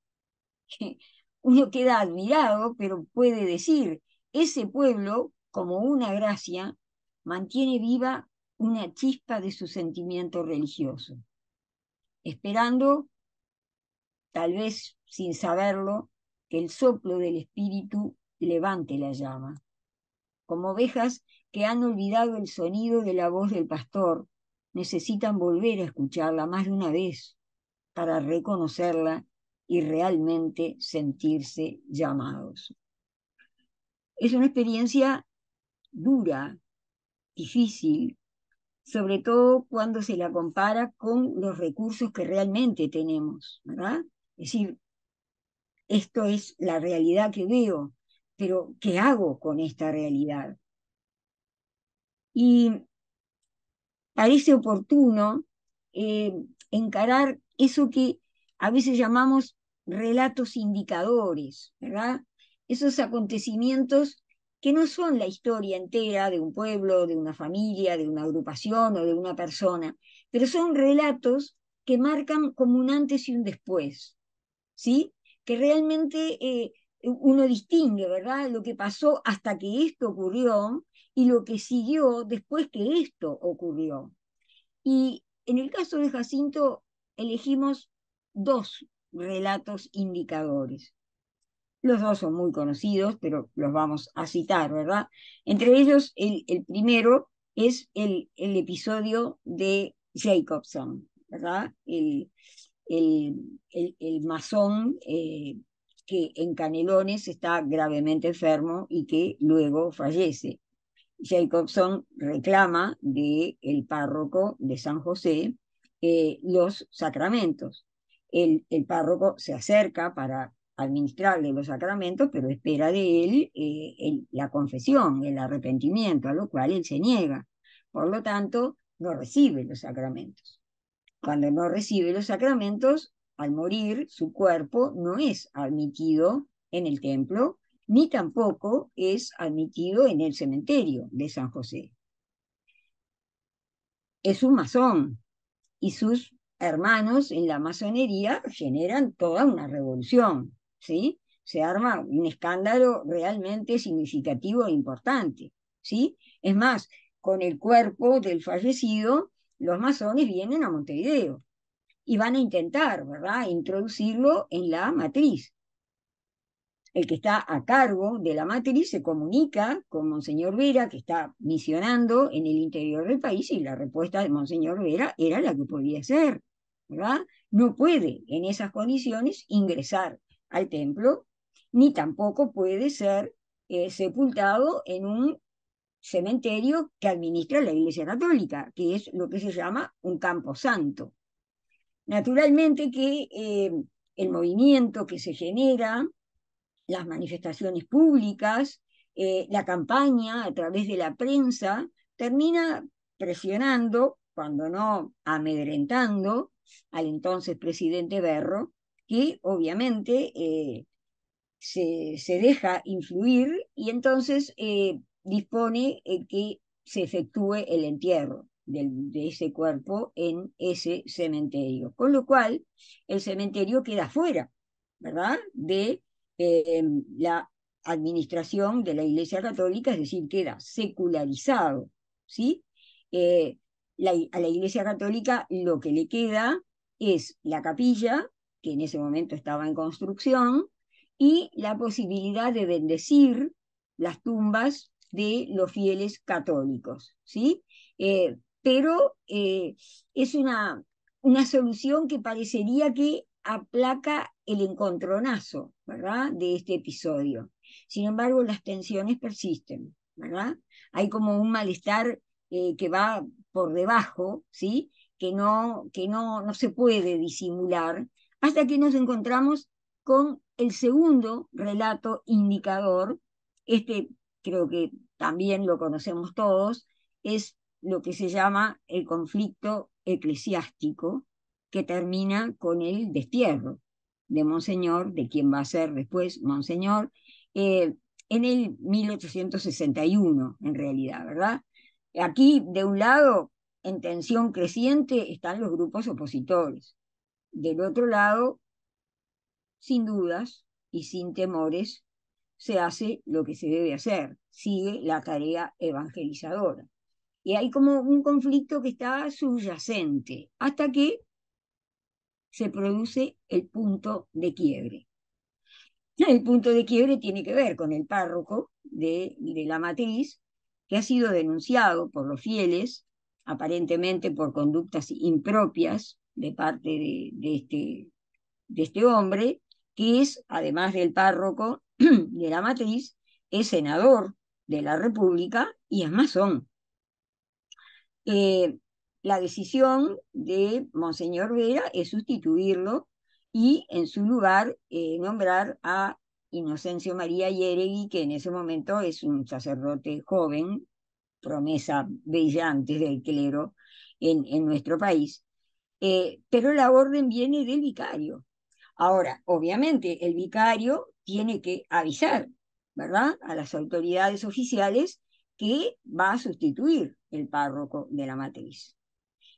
uno queda admirado, pero puede decir, ese pueblo, como una gracia, mantiene viva una chispa de su sentimiento religioso, esperando, tal vez sin saberlo, que el soplo del espíritu levante la llama, como ovejas que han olvidado el sonido de la voz del pastor, necesitan volver a escucharla más de una vez para reconocerla y realmente sentirse llamados. Es una experiencia dura, difícil, sobre todo cuando se la compara con los recursos que realmente tenemos, ¿verdad? Es decir, esto es la realidad que veo, pero ¿qué hago con esta realidad? Y parece oportuno eh, encarar eso que a veces llamamos relatos indicadores, ¿verdad? Esos acontecimientos que no son la historia entera de un pueblo, de una familia, de una agrupación o de una persona, pero son relatos que marcan como un antes y un después, ¿sí? Que realmente eh, uno distingue, ¿verdad? Lo que pasó hasta que esto ocurrió y lo que siguió después que esto ocurrió. Y en el caso de Jacinto elegimos dos relatos indicadores. Los dos son muy conocidos, pero los vamos a citar, ¿verdad? Entre ellos, el, primero es el, el, episodio de Jacobson, ¿verdad? El, el masón eh, que en Canelones está gravemente enfermo y que luego fallece. Jacobson reclama del el párroco de San José eh, los sacramentos. El, el, párroco se acerca para administrarle los sacramentos, pero espera de él eh, la confesión, el arrepentimiento, a lo cual él se niega. Por lo tanto, no recibe los sacramentos. Cuando no recibe los sacramentos, al morir, su cuerpo no es admitido en el templo, ni tampoco es admitido en el cementerio de San José. Es un masón y sus hermanos en la masonería generan toda una revolución. Se arma un escándalo realmente significativo e importante, ¿sí? Es más, con el cuerpo del fallecido, los masones vienen a Montevideo y van a intentar, ¿verdad?, introducirlo en la matriz. El que está a cargo de la matriz se comunica con Monseñor Vera, que está misionando en el interior del país, y la respuesta de Monseñor Vera era la que podía ser, ¿verdad? No puede en esas condiciones ingresar al templo, ni tampoco puede ser eh, sepultado en un cementerio que administra la Iglesia Católica, que es lo que se llama un campo santo. Naturalmente que eh, el movimiento que se genera, las manifestaciones públicas, eh, la campaña a través de la prensa, termina presionando, cuando no amedrentando, al entonces presidente Berro, que obviamente eh, se, deja influir y entonces eh, dispone eh, que se efectúe el entierro de ese cuerpo en ese cementerio. Con lo cual, el cementerio queda fuera, ¿verdad?, de em, la administración de la Iglesia Católica, es decir, queda secularizado, ¿sí? a la Iglesia Católica lo que le queda es la capilla que en ese momento estaba en construcción, y la posibilidad de bendecir las tumbas de los fieles católicos, ¿sí? Eh, pero eh, es una, una solución que parecería que aplaca el encontronazo, ¿verdad?, de este episodio. Sin embargo, las tensiones persisten, ¿verdad? Hay como un malestar eh, que va por debajo, ¿sí?, que no, que no, no se puede disimular hasta aquí nos encontramos con el segundo relato indicador, este creo que también lo conocemos todos, es lo que se llama el conflicto eclesiástico, que termina con el destierro de Monseñor, de quien va a ser después Monseñor, eh, en el 1861, en realidad, ¿verdad? Aquí, de un lado, en tensión creciente están los grupos opositores, del otro lado, sin dudas y sin temores, se hace lo que se debe hacer, sigue la tarea evangelizadora. Y hay como un conflicto que está subyacente hasta que se produce el punto de quiebre. El punto de quiebre tiene que ver con el párroco de, de la matriz, que ha sido denunciado por los fieles, aparentemente por conductas impropias, de parte de, este, de este hombre, que es, además del párroco de la matriz, es senador de la República y es masón. Eh, la decisión de Monseñor Vera es sustituirlo y en su lugar eh, nombrar a Inocencio María Yeregui, que en ese momento es un sacerdote joven, promesa brillante del clero en, en nuestro país, eh, pero la orden viene del vicario. Ahora, obviamente, el vicario tiene que avisar, ¿verdad?, a las autoridades oficiales que va a sustituir el párroco de la matriz.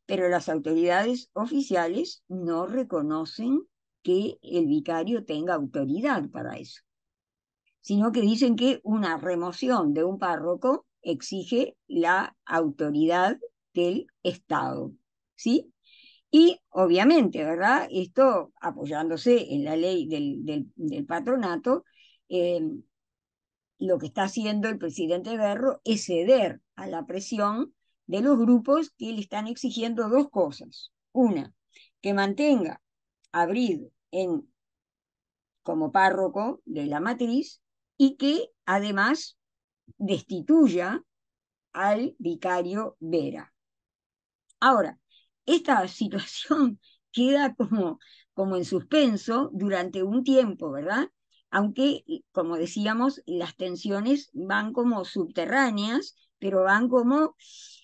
Pero las autoridades oficiales no reconocen que el vicario tenga autoridad para eso, sino que dicen que una remoción de un párroco exige la autoridad del Estado, ¿sí? Y obviamente, ¿verdad? Esto apoyándose en la ley del, patronato, eh, lo que está haciendo el presidente Berro es ceder a la presión de los grupos que le están exigiendo dos cosas. Una, que mantenga abrid en, como párroco de la matriz y que además destituya al vicario Vera. Ahora, esta situación queda como, como en suspenso durante un tiempo, ¿verdad? Aunque, eh, como decíamos, las tensiones van como subterráneas, pero van como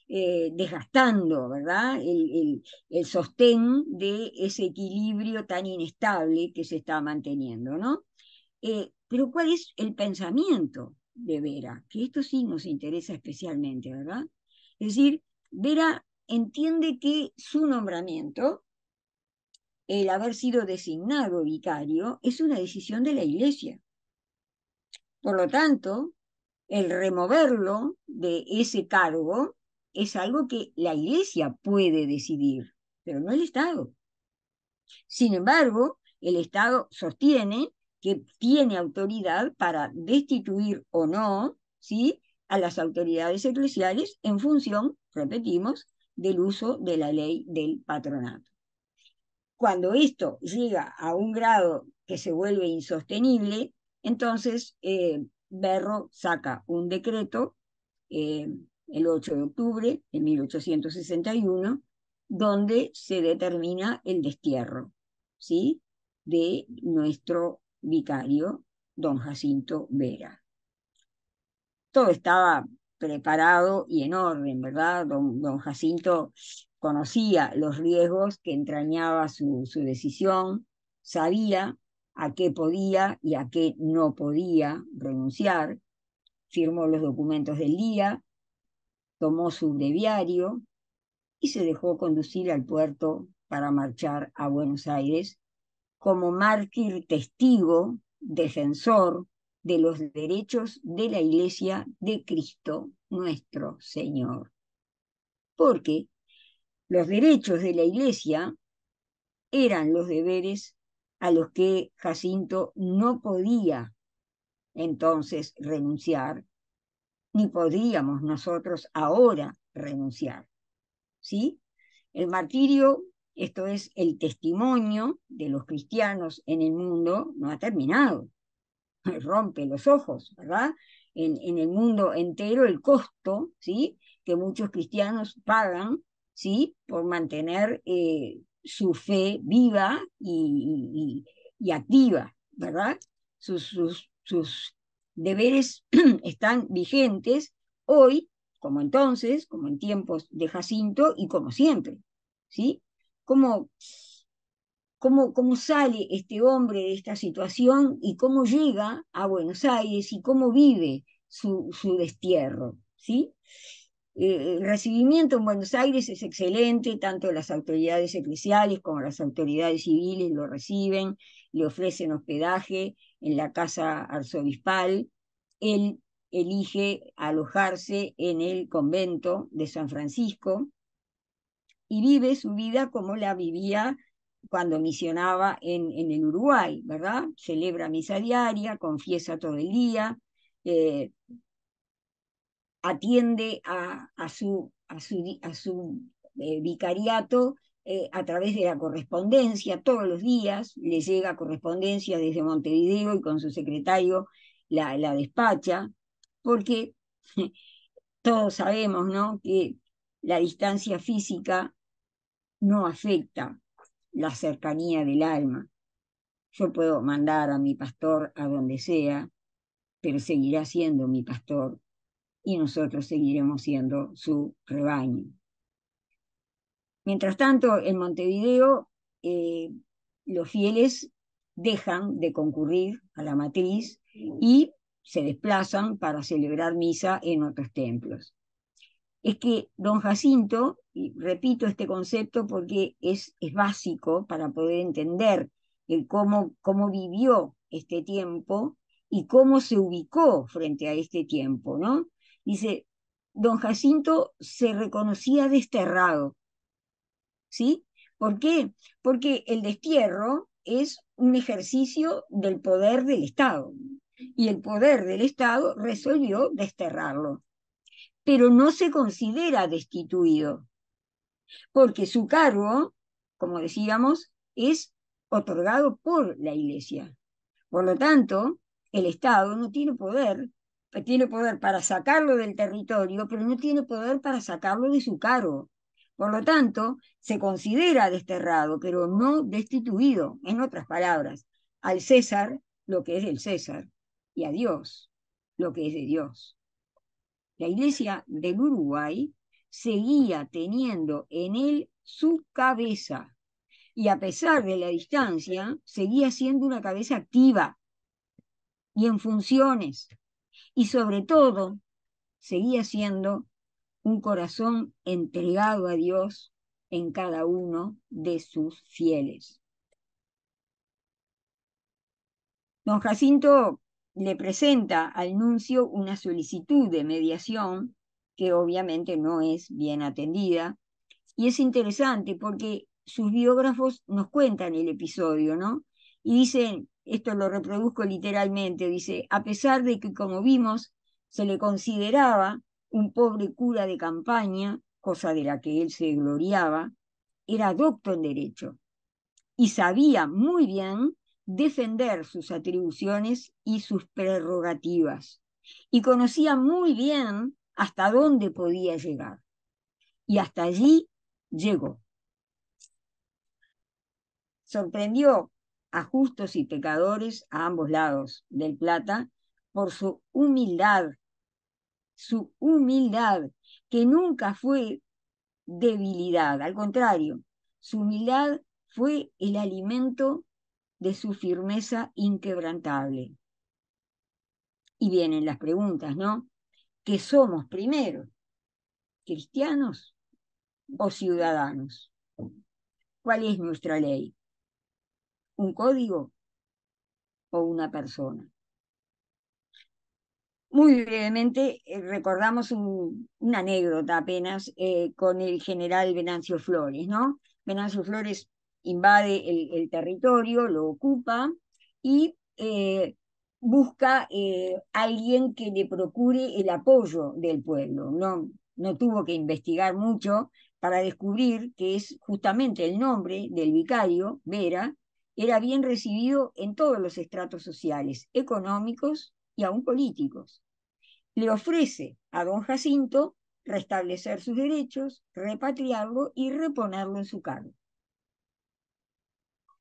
eh, desgastando, ¿verdad? El, sostén de ese equilibrio tan inestable que se está manteniendo, ¿no? Eh, pero ¿cuál es el pensamiento de Vera? Que esto sí nos interesa especialmente, ¿verdad? Es decir, Vera entiende que su nombramiento, el haber sido designado vicario, es una decisión de la Iglesia. Por lo tanto, el removerlo de ese cargo es algo que la Iglesia puede decidir, pero no el Estado. Sin embargo, el Estado sostiene que tiene autoridad para destituir o no ¿sí? a las autoridades eclesiales en función, repetimos, del uso de la ley del patronato. Cuando esto llega a un grado que se vuelve insostenible, entonces eh, Berro saca un decreto eh, el 8 de octubre de 1861, donde se determina el destierro ¿sí? de nuestro vicario, don Jacinto Vera. Todo estaba preparado y en orden, ¿verdad? Don, Jacinto conocía los riesgos que entrañaba su, su decisión, sabía a qué podía y a qué no podía renunciar, firmó los documentos del día, tomó su breviario y se dejó conducir al puerto para marchar a Buenos Aires como mártir testigo, defensor, de los derechos de la Iglesia de Cristo nuestro Señor. Porque los derechos de la Iglesia eran los deberes a los que Jacinto no podía entonces renunciar, ni podíamos nosotros ahora renunciar. ¿Sí? El martirio, esto es el testimonio de los cristianos en el mundo, no ha terminado. rompe los ojos, ¿verdad? En, en, el mundo entero el costo, ¿sí? Que muchos cristianos pagan, ¿sí? Por mantener eh, su fe viva y, activa, ¿verdad? Sus, sus, sus deberes están vigentes hoy, como entonces, como en tiempos de Jacinto y como siempre, ¿sí? Como cómo, sale este hombre de esta situación y cómo llega a Buenos Aires y cómo vive su, su destierro. ¿sí? Eh, el recibimiento en Buenos Aires es excelente, tanto las autoridades eclesiales como las autoridades civiles lo reciben, le ofrecen hospedaje en la casa arzobispal. Él elige alojarse en el convento de San Francisco y vive su vida como la vivía cuando misionaba en, el Uruguay, ¿verdad? Celebra misa diaria, confiesa todo el día, eh, atiende a, a, su, eh, vicariato eh, a través de la correspondencia, todos los días le llega correspondencia desde Montevideo y con su secretario la, la despacha, porque todos sabemos ¿no? que la distancia física no afecta la cercanía del alma. Yo puedo mandar a mi pastor a donde sea, pero seguirá siendo mi pastor y nosotros seguiremos siendo su rebaño. Mientras tanto, en Montevideo, eh, los fieles dejan de concurrir a la matriz y se desplazan para celebrar misa en otros templos es que don Jacinto, y repito este concepto porque es, es básico para poder entender el cómo, cómo vivió este tiempo y cómo se ubicó frente a este tiempo, ¿no? Dice, don Jacinto se reconocía desterrado, ¿sí? ¿Por qué? Porque el destierro es un ejercicio del poder del Estado y el poder del Estado resolvió desterrarlo pero no se considera destituido, porque su cargo, como decíamos, es otorgado por la Iglesia. Por lo tanto, el Estado no tiene poder, tiene poder para sacarlo del territorio, pero no tiene poder para sacarlo de su cargo. Por lo tanto, se considera desterrado, pero no destituido, en otras palabras, al César lo que es del César y a Dios lo que es de Dios la Iglesia del Uruguay seguía teniendo en él su cabeza y a pesar de la distancia seguía siendo una cabeza activa y en funciones y sobre todo seguía siendo un corazón entregado a Dios en cada uno de sus fieles. Don Jacinto le presenta al nuncio una solicitud de mediación que obviamente no es bien atendida. Y es interesante porque sus biógrafos nos cuentan el episodio, ¿no? Y dicen, esto lo reproduzco literalmente, dice, a pesar de que como vimos se le consideraba un pobre cura de campaña, cosa de la que él se gloriaba, era docto en derecho y sabía muy bien defender sus atribuciones y sus prerrogativas, y conocía muy bien hasta dónde podía llegar. Y hasta allí llegó. Sorprendió a justos y pecadores a ambos lados del plata por su humildad, su humildad, que nunca fue debilidad, al contrario, su humildad fue el alimento de su firmeza inquebrantable. Y vienen las preguntas, ¿no? ¿Qué somos primero? ¿Cristianos o ciudadanos? ¿Cuál es nuestra ley? ¿Un código o una persona? Muy brevemente eh, recordamos una anécdota apenas eh, con el general Venancio Flores, ¿no? Venancio Flores invade el, territorio, lo ocupa y eh, busca a eh, alguien que le procure el apoyo del pueblo. No, no tuvo que investigar mucho para descubrir que es justamente el nombre del vicario, Vera, era bien recibido en todos los estratos sociales, económicos y aún políticos. Le ofrece a don Jacinto restablecer sus derechos, repatriarlo y reponerlo en su cargo.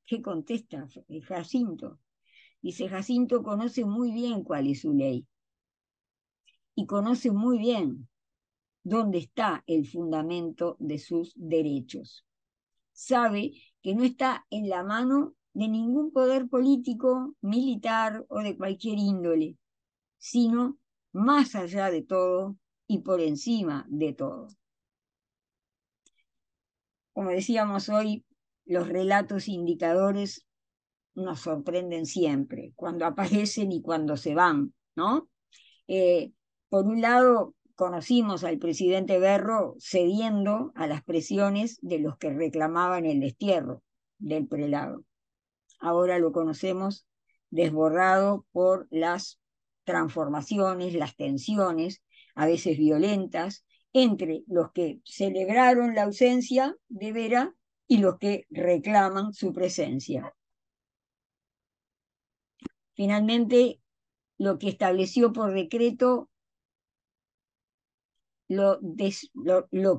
¿Qué contesta Jacinto? Dice, Jacinto conoce muy bien cuál es su ley y conoce muy bien dónde está el fundamento de sus derechos. Sabe que no está en la mano de ningún poder político, militar o de cualquier índole, sino más allá de todo y por encima de todo. Como decíamos hoy, los relatos indicadores nos sorprenden siempre, cuando aparecen y cuando se van, ¿no? Eh, por un lado, conocimos al presidente Berro cediendo a las presiones de los que reclamaban el destierro del prelado. Ahora lo conocemos desborrado por las transformaciones, las tensiones, a veces violentas, entre los que celebraron la ausencia de Vera y los que reclaman su presencia. Finalmente, lo que estableció por decreto lo,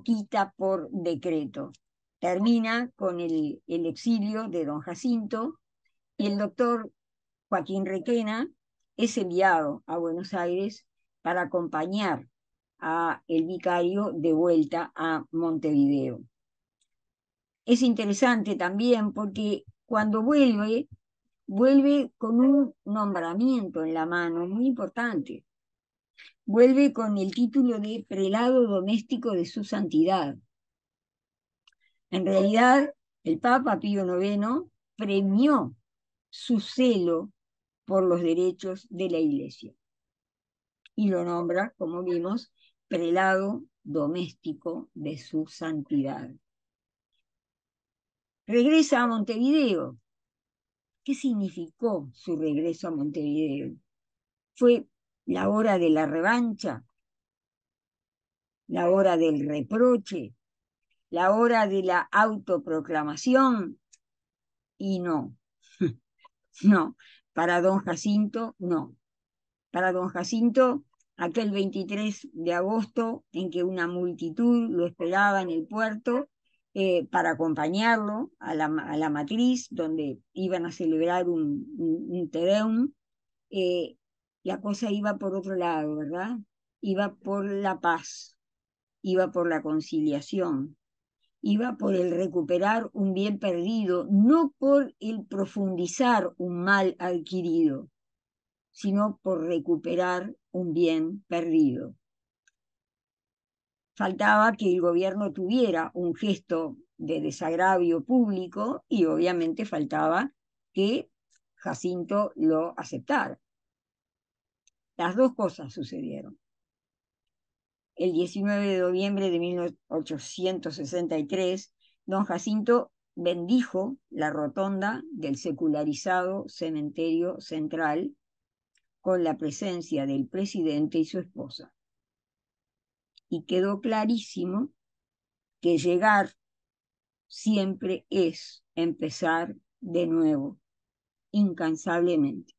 quita por decreto. Termina con el, el exilio de don Jacinto y el doctor Joaquín Requena es enviado a Buenos Aires para acompañar a el vicario de vuelta a Montevideo es interesante también porque cuando vuelve, vuelve con un nombramiento en la mano muy importante. Vuelve con el título de prelado doméstico de su santidad. En realidad, el Papa Pío IX premió su celo por los derechos de la Iglesia y lo nombra, como vimos, prelado doméstico de su santidad regresa a Montevideo. ¿Qué significó su regreso a Montevideo? ¿Fue la hora de la revancha? ¿La hora del reproche? ¿La hora de la autoproclamación? Y no, no, para don Jacinto no. Para don Jacinto, aquel 23 de agosto en que una multitud lo esperaba en el puerto, eh, para acompañarlo a la, matriz, donde iban a celebrar un, un, tereum, eh, la cosa iba por otro lado, ¿verdad? Iba por la paz, iba por la conciliación, iba por el recuperar un bien perdido, no por el profundizar un mal adquirido, sino por recuperar un bien perdido faltaba que el gobierno tuviera un gesto de desagravio público y obviamente faltaba que Jacinto lo aceptara. Las dos cosas sucedieron. El 19 de noviembre de 1863, don Jacinto bendijo la rotonda del secularizado cementerio central con la presencia del presidente y su esposa y quedó clarísimo que llegar siempre es empezar de nuevo, incansablemente.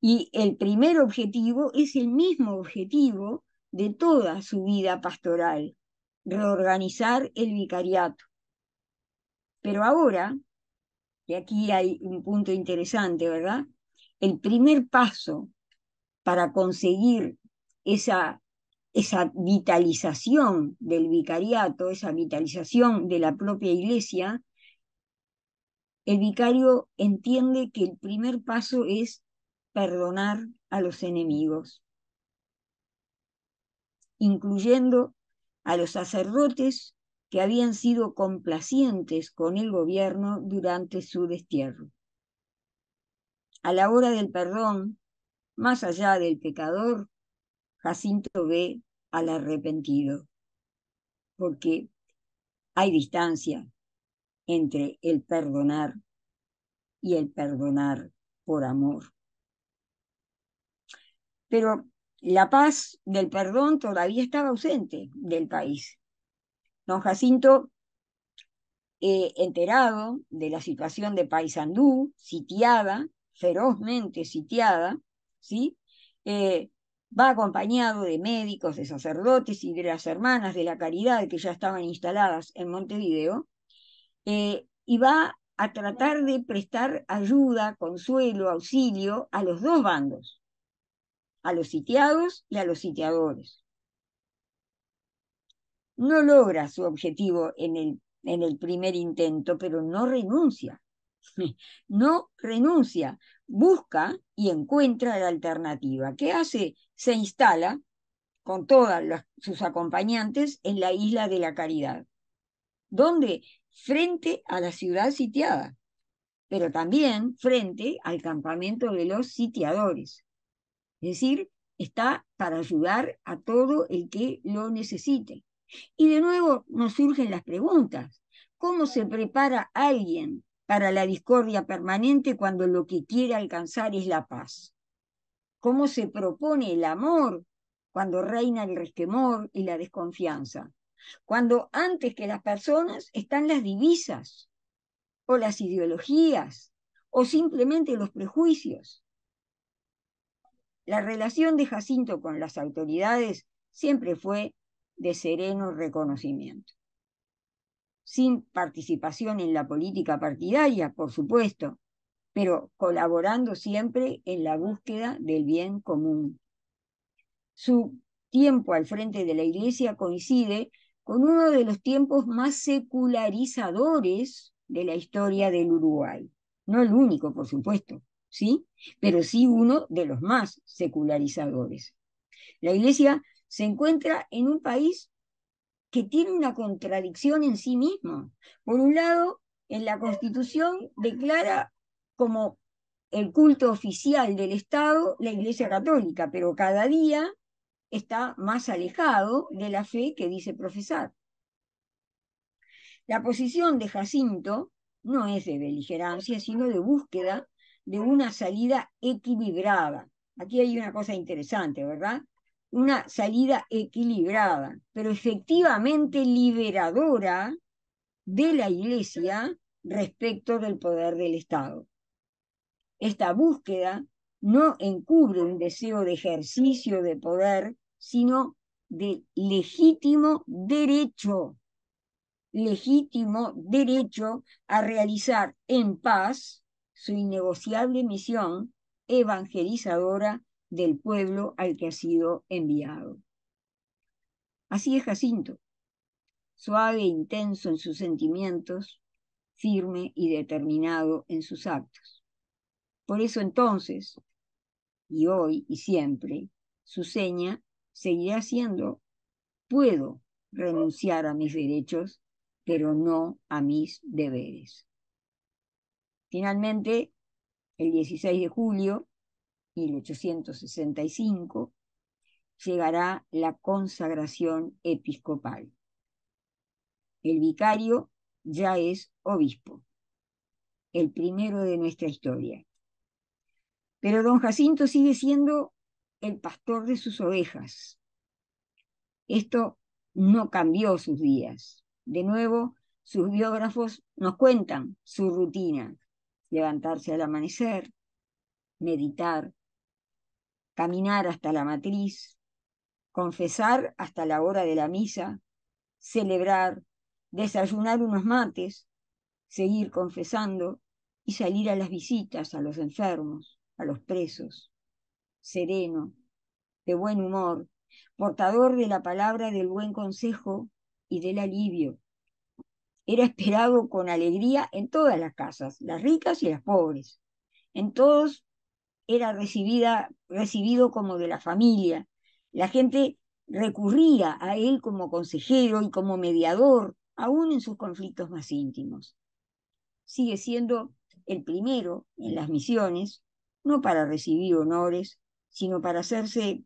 Y el primer objetivo es el mismo objetivo de toda su vida pastoral, reorganizar el vicariato. Pero ahora, y aquí hay un punto interesante, ¿verdad? El primer paso para conseguir esa esa vitalización del vicariato, esa vitalización de la propia iglesia, el vicario entiende que el primer paso es perdonar a los enemigos, incluyendo a los sacerdotes que habían sido complacientes con el gobierno durante su destierro. A la hora del perdón, más allá del pecador, Jacinto ve al arrepentido, porque hay distancia entre el perdonar y el perdonar por amor. Pero la paz del perdón todavía estaba ausente del país. Don Jacinto, eh, enterado de la situación de Paysandú, sitiada, ferozmente sitiada, ¿sí? Eh, Va acompañado de médicos, de sacerdotes y de las hermanas de la caridad que ya estaban instaladas en Montevideo, eh, y va a tratar de prestar ayuda, consuelo, auxilio a los dos bandos, a los sitiados y a los sitiadores. No logra su objetivo en el, en el primer intento, pero no renuncia. No renuncia, busca y encuentra la alternativa. ¿Qué hace? se instala con todas sus acompañantes en la isla de la Caridad. donde Frente a la ciudad sitiada, pero también frente al campamento de los sitiadores. Es decir, está para ayudar a todo el que lo necesite. Y de nuevo nos surgen las preguntas. ¿Cómo se prepara alguien para la discordia permanente cuando lo que quiere alcanzar es la paz? cómo se propone el amor cuando reina el resquemor y la desconfianza, cuando antes que las personas están las divisas o las ideologías o simplemente los prejuicios. La relación de Jacinto con las autoridades siempre fue de sereno reconocimiento, sin participación en la política partidaria, por supuesto, pero colaborando siempre en la búsqueda del bien común. Su tiempo al frente de la Iglesia coincide con uno de los tiempos más secularizadores de la historia del Uruguay. No el único, por supuesto, ¿sí? Pero sí uno de los más secularizadores. La Iglesia se encuentra en un país que tiene una contradicción en sí mismo. Por un lado, en la Constitución declara como el culto oficial del Estado, la Iglesia Católica, pero cada día está más alejado de la fe que dice profesar. La posición de Jacinto no es de beligerancia, sino de búsqueda de una salida equilibrada. Aquí hay una cosa interesante, ¿verdad? Una salida equilibrada, pero efectivamente liberadora de la Iglesia respecto del poder del Estado. Esta búsqueda no encubre un deseo de ejercicio de poder, sino de legítimo derecho, legítimo derecho a realizar en paz su innegociable misión evangelizadora del pueblo al que ha sido enviado. Así es Jacinto, suave e intenso en sus sentimientos, firme y determinado en sus actos. Por eso entonces, y hoy y siempre, su seña seguirá siendo, puedo renunciar a mis derechos, pero no a mis deberes. Finalmente, el 16 de julio de 1865, llegará la consagración episcopal. El vicario ya es obispo, el primero de nuestra historia. Pero don Jacinto sigue siendo el pastor de sus ovejas. Esto no cambió sus días. De nuevo, sus biógrafos nos cuentan su rutina. Levantarse al amanecer, meditar, caminar hasta la matriz, confesar hasta la hora de la misa, celebrar, desayunar unos mates, seguir confesando y salir a las visitas a los enfermos a los presos, sereno, de buen humor, portador de la palabra del buen consejo y del alivio. Era esperado con alegría en todas las casas, las ricas y las pobres. En todos era recibida, recibido como de la familia. La gente recurría a él como consejero y como mediador, aún en sus conflictos más íntimos. Sigue siendo el primero en las misiones no para recibir honores, sino para hacerse,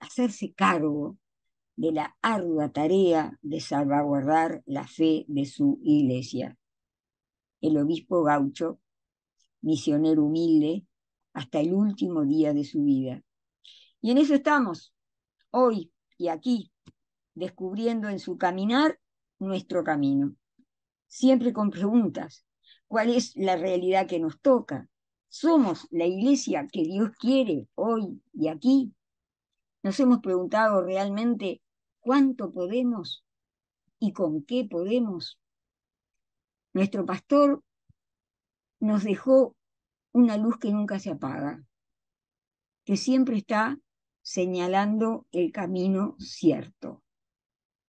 hacerse cargo de la ardua tarea de salvaguardar la fe de su iglesia. El obispo gaucho, misionero humilde, hasta el último día de su vida. Y en eso estamos, hoy y aquí, descubriendo en su caminar nuestro camino. Siempre con preguntas, ¿cuál es la realidad que nos toca? somos la iglesia que Dios quiere hoy y aquí? ¿Nos hemos preguntado realmente cuánto podemos y con qué podemos? Nuestro pastor nos dejó una luz que nunca se apaga, que siempre está señalando el camino cierto.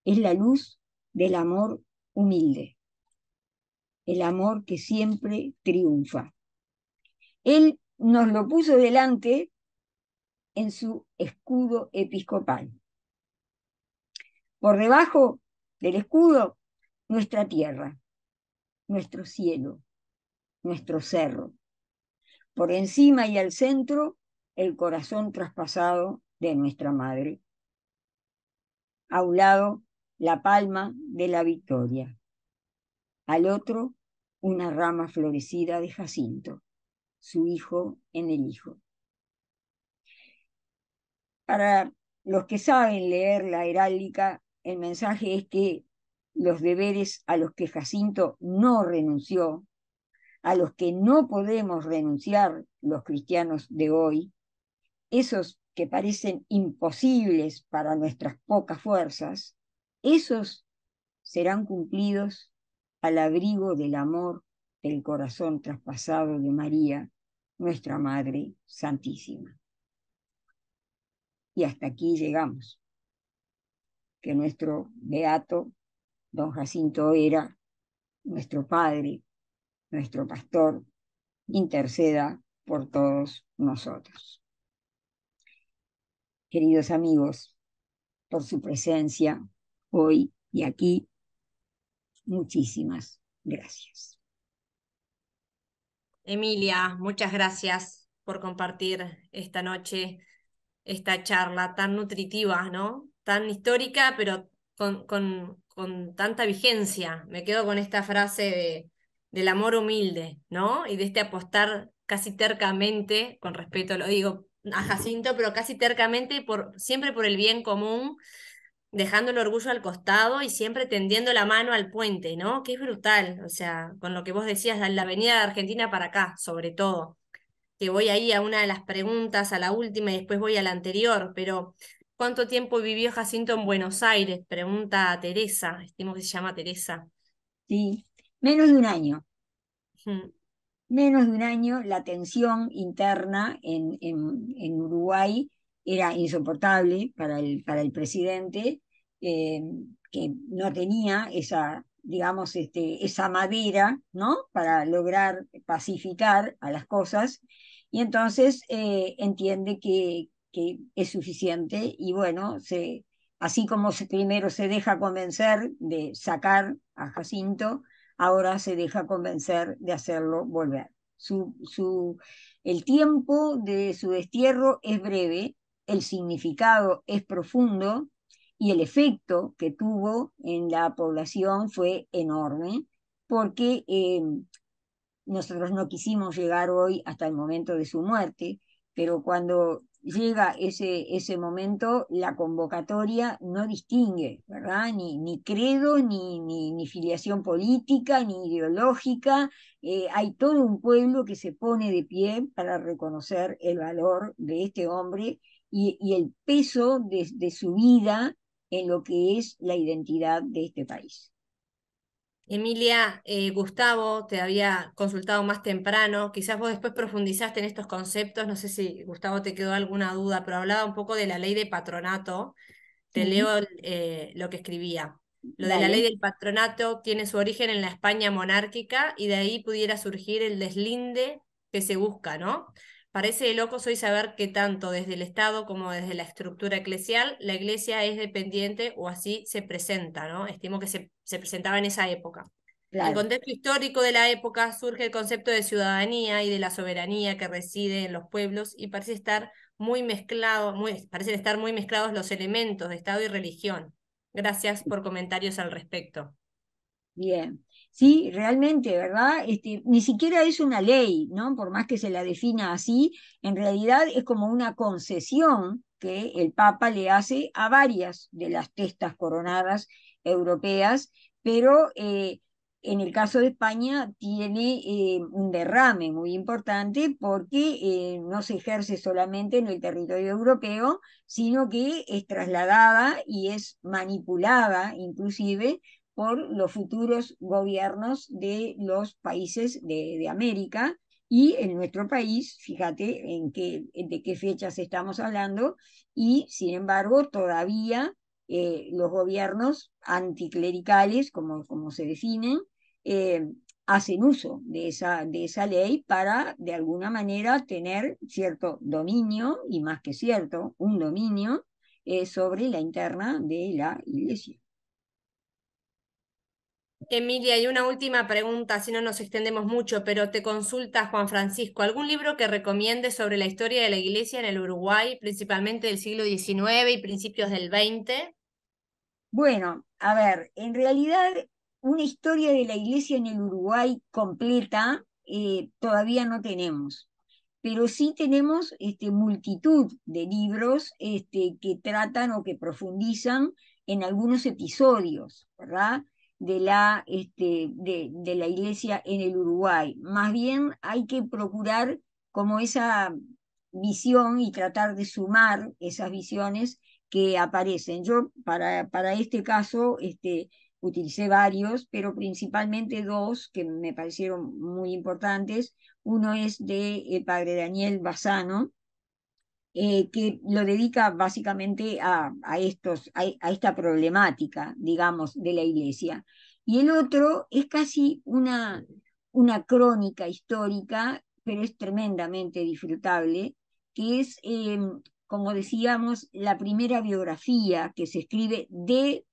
Es la luz del amor humilde, el amor que siempre triunfa. Él nos lo puso delante en su escudo episcopal. Por debajo del escudo, nuestra tierra, nuestro cielo, nuestro cerro. Por encima y al centro, el corazón traspasado de nuestra madre. A un lado, la palma de la victoria. Al otro, una rama florecida de jacinto su hijo en el hijo. Para los que saben leer la heráldica, el mensaje es que los deberes a los que Jacinto no renunció, a los que no podemos renunciar los cristianos de hoy, esos que parecen imposibles para nuestras pocas fuerzas, esos serán cumplidos al abrigo del amor del corazón traspasado de María, nuestra Madre Santísima. Y hasta aquí llegamos. Que nuestro beato, don Jacinto era nuestro Padre, nuestro Pastor, interceda por todos nosotros. Queridos amigos, por su presencia hoy y aquí, muchísimas gracias. Emilia, muchas gracias por compartir esta noche esta charla tan nutritiva, ¿no? Tan histórica, pero con, con, con tanta vigencia. Me quedo con esta frase del amor humilde, ¿no? Y de este apostar casi tercamente, con respeto lo digo a Jacinto, pero casi tercamente, por, siempre por el bien común dejando el orgullo al costado y siempre tendiendo la mano al puente, ¿no? Que es brutal, o sea, con lo que vos decías, la avenida de Argentina para acá, sobre todo, que voy ahí a una de las preguntas, a la última y después voy a la anterior, pero ¿cuánto tiempo vivió Jacinto en Buenos Aires? Pregunta Teresa, estimo que se llama Teresa. Sí, menos de un año. Menos de un año la tensión interna en, en, en Uruguay era insoportable para el, para el presidente, eh, que no tenía esa, digamos, este, esa madera, ¿no? Para lograr pacificar a las cosas. Y entonces eh, entiende que, que, es suficiente y bueno, se, así como se, primero se deja convencer de sacar a Jacinto, ahora se deja convencer de hacerlo volver. Su, su, el tiempo de su destierro es breve, el significado es profundo y el efecto que tuvo en la población fue enorme, porque eh, nosotros no quisimos llegar hoy hasta el momento de su muerte, pero cuando llega ese, ese momento, la convocatoria no distingue, ¿verdad? Ni, ni credo, ni, ni, filiación política, ni ideológica. Eh, hay todo un pueblo que se pone de pie para reconocer el valor de este hombre y, el peso de, su vida en lo que es la identidad de este país. Emilia, eh, Gustavo te había consultado más temprano, quizás vos después profundizaste en estos conceptos, no sé si Gustavo te quedó alguna duda, pero hablaba un poco de la ley de patronato. Te leo eh, lo que escribía. Lo de la ley del patronato tiene su origen en la España monárquica y de ahí pudiera surgir el deslinde que se busca, ¿no? Parece loco hoy saber que tanto desde el Estado como desde la estructura eclesial la iglesia es dependiente o así se presenta, ¿no? Estimo que se, presentaba en esa época. En el contexto histórico de la época surge el concepto de ciudadanía y de la soberanía que reside en los pueblos y parece estar muy mezclado, muy, parecen estar muy mezclados los elementos de Estado y religión. Gracias por comentarios al respecto. Bien. ¿sí? Realmente, ¿verdad? Este, ni siquiera es una ley, ¿no? Por más que se la defina así, en realidad es como una concesión que el Papa le hace a varias de las testas coronadas europeas, pero eh, en el caso de España tiene eh, un derrame muy importante porque eh, no se ejerce solamente en el territorio europeo, sino que es trasladada y es manipulada inclusive por los futuros gobiernos de los países de, América, y en nuestro país, fíjate en qué, de qué fechas estamos hablando, y sin embargo todavía eh, los gobiernos anticlericales, como, como se definen, eh, hacen uso de esa, de esa ley para, de alguna manera, tener cierto dominio, y más que cierto, un dominio eh, sobre la interna de la Iglesia. Emilia, hay una última pregunta, si no nos extendemos mucho, pero te consulta Juan Francisco, ¿algún libro que recomiende sobre la historia de la iglesia en el Uruguay, principalmente del siglo XIX y principios del XX? Bueno, a ver, en realidad una historia de la iglesia en el Uruguay completa eh, todavía no tenemos, pero sí tenemos este, multitud de libros este, que tratan o que profundizan en algunos episodios, ¿verdad? de la, este, de, la iglesia en el Uruguay. Más bien hay que procurar como esa visión y tratar de sumar esas visiones que aparecen. Yo para, para este caso este, utilicé varios, pero principalmente dos que me parecieron muy importantes. Uno es de el eh, padre Daniel Bazano, eh, que lo dedica básicamente a, estos, a, esta problemática, digamos, de la iglesia. Y el otro es casi una, una crónica histórica, pero es tremendamente disfrutable, que es, eh, como decíamos, la primera biografía que se escribe de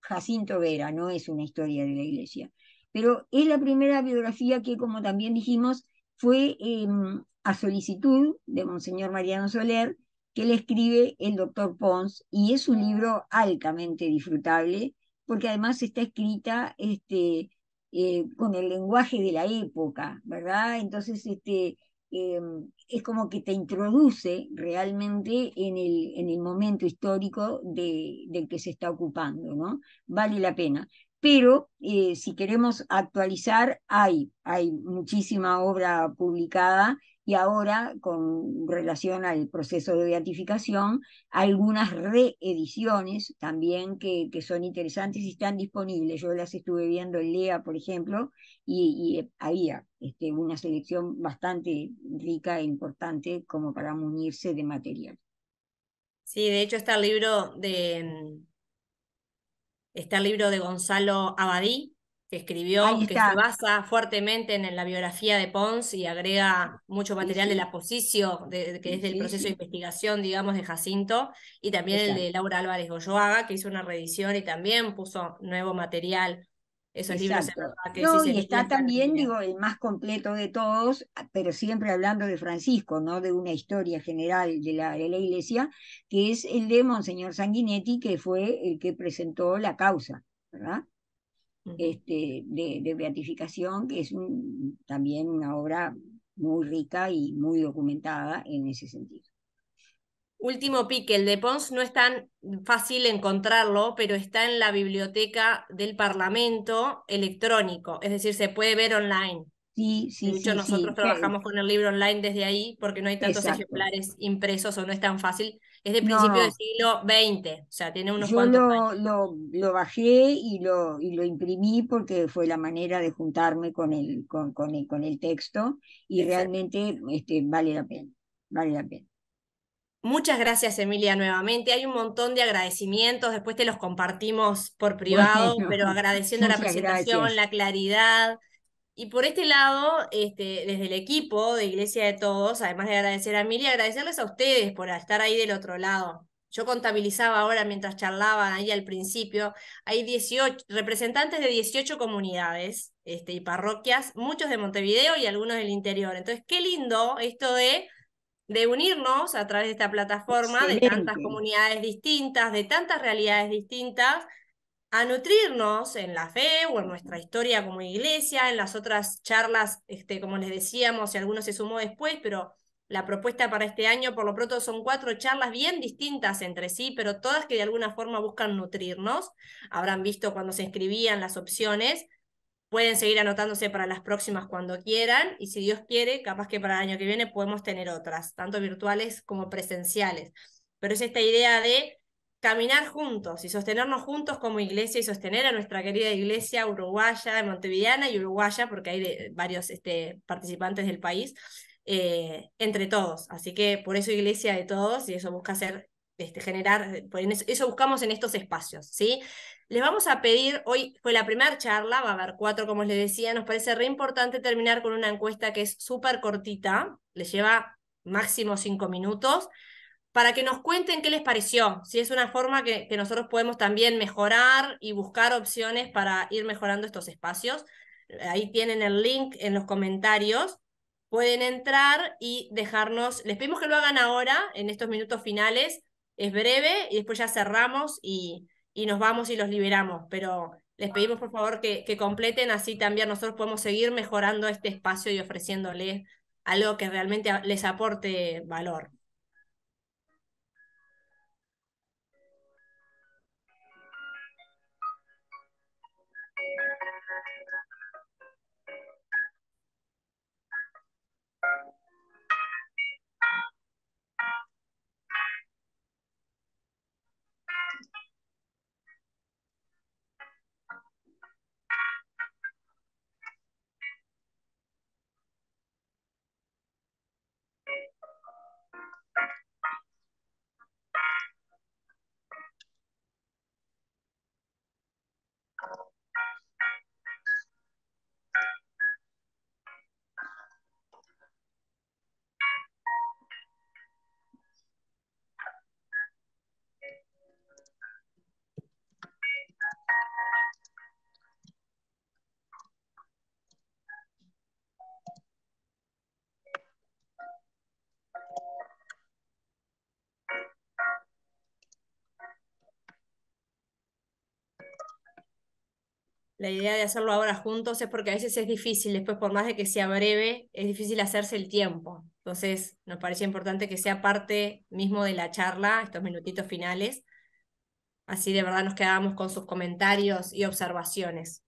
Jacinto Vera, no es una historia de la iglesia, pero es la primera biografía que, como también dijimos, fue em, a solicitud de Monseñor Mariano Soler, que le escribe el doctor Pons, y es un libro altamente disfrutable, porque además está escrita este, eh, con el lenguaje de la época, ¿verdad? Entonces, este, eh, es como que te introduce realmente en el, en el momento histórico del que se está ocupando, ¿no? Vale la pena. Pero eh, si queremos actualizar, hay, hay muchísima obra publicada y ahora con relación al proceso de beatificación, algunas reediciones también que, que, son interesantes y están disponibles. Yo las estuve viendo en Lea, por ejemplo, y, había este, una selección bastante rica e importante como para munirse de material. Sí, de hecho está el libro de mm, está el libro de Gonzalo Abadí, que escribió, que se basa fuertemente en, la biografía de Pons y agrega mucho material de la del de, que es del proceso de investigación, digamos, de Jacinto, y también el de Laura Álvarez Goyoaga, que hizo una reedición y también puso nuevo material. Esos libros, que no, y está también, digo, el más completo de todos, ah, pero siempre hablando de Francisco, ¿no? De una historia general de la, de la Iglesia, que es el de Monseñor Sanguinetti, que fue el que presentó la causa, ¿verdad? este, de, de, beatificación, que es también una obra muy rica y muy documentada en ese sentido. Último pique, el de Pons no es tan fácil encontrarlo, pero está en la biblioteca del Parlamento electrónico, es decir, se puede ver online. Sí, de hecho, nosotros trabajamos con el libro online desde ahí porque no hay tantos ejemplares impresos o no es tan fácil es de principio del siglo XX, o sea, tiene unos cuantos lo, Lo, bajé y lo, y lo imprimí porque fue la manera de juntarme con el, con, el, con el texto y realmente este, vale la pena, vale la pena. Muchas gracias, Emilia, nuevamente. Hay un montón de agradecimientos, después te los compartimos por privado, pero agradeciendo la presentación, la claridad, y por este lado, este, desde el equipo de Iglesia de Todos, además de agradecer a Emilia, agradecerles a ustedes por estar ahí del otro lado. Yo contabilizaba ahora mientras charlaban ahí al principio, hay 18 representantes de 18 comunidades este, y parroquias, muchos de Montevideo y algunos del interior. Entonces, qué lindo esto de, de unirnos a través de esta plataforma, de tantas comunidades distintas, de tantas realidades distintas, a nutrirnos en la fe o en nuestra historia como iglesia, en las otras charlas, este, como les decíamos, y alguno se sumó después, pero la propuesta para este año por lo pronto son cuatro charlas bien distintas entre sí, pero todas que de alguna forma buscan nutrirnos. Habrán visto cuando se escribían las opciones. Pueden seguir anotándose para las próximas cuando quieran y si Dios quiere, capaz que para el año que viene podemos tener otras, tanto virtuales como presenciales. Pero es esta idea de caminar juntos y sostenernos juntos como iglesia y sostener a nuestra querida iglesia uruguaya, montevideana y uruguaya, porque hay varios este, participantes del país, eh, entre todos. Así que por eso iglesia de todos y eso busca hacer, este, generar, eso buscamos en estos espacios, ¿sí? Les vamos a pedir, hoy fue la primera charla, va a haber cuatro, como les decía, nos parece re importante terminar con una encuesta que es súper cortita, le lleva máximo cinco minutos, para que nos cuenten qué les pareció, si es una forma que, nosotros podemos también mejorar y buscar opciones para ir mejorando estos espacios. Ahí tienen el link en los comentarios pueden entrar y dejarnos, les pedimos que lo hagan ahora, en estos minutos finales, es breve y después ya cerramos y, nos vamos y los liberamos, pero les pedimos por favor que, que, completen, así también nosotros podemos seguir mejorando este espacio y ofreciéndoles algo que realmente les aporte valor. la idea de hacerlo ahora juntos es porque a veces es difícil, después por más de que sea breve, es difícil hacerse el tiempo. Entonces, nos parecía importante que sea parte mismo de la charla, estos minutitos finales. Así de verdad nos quedábamos con sus comentarios y observaciones.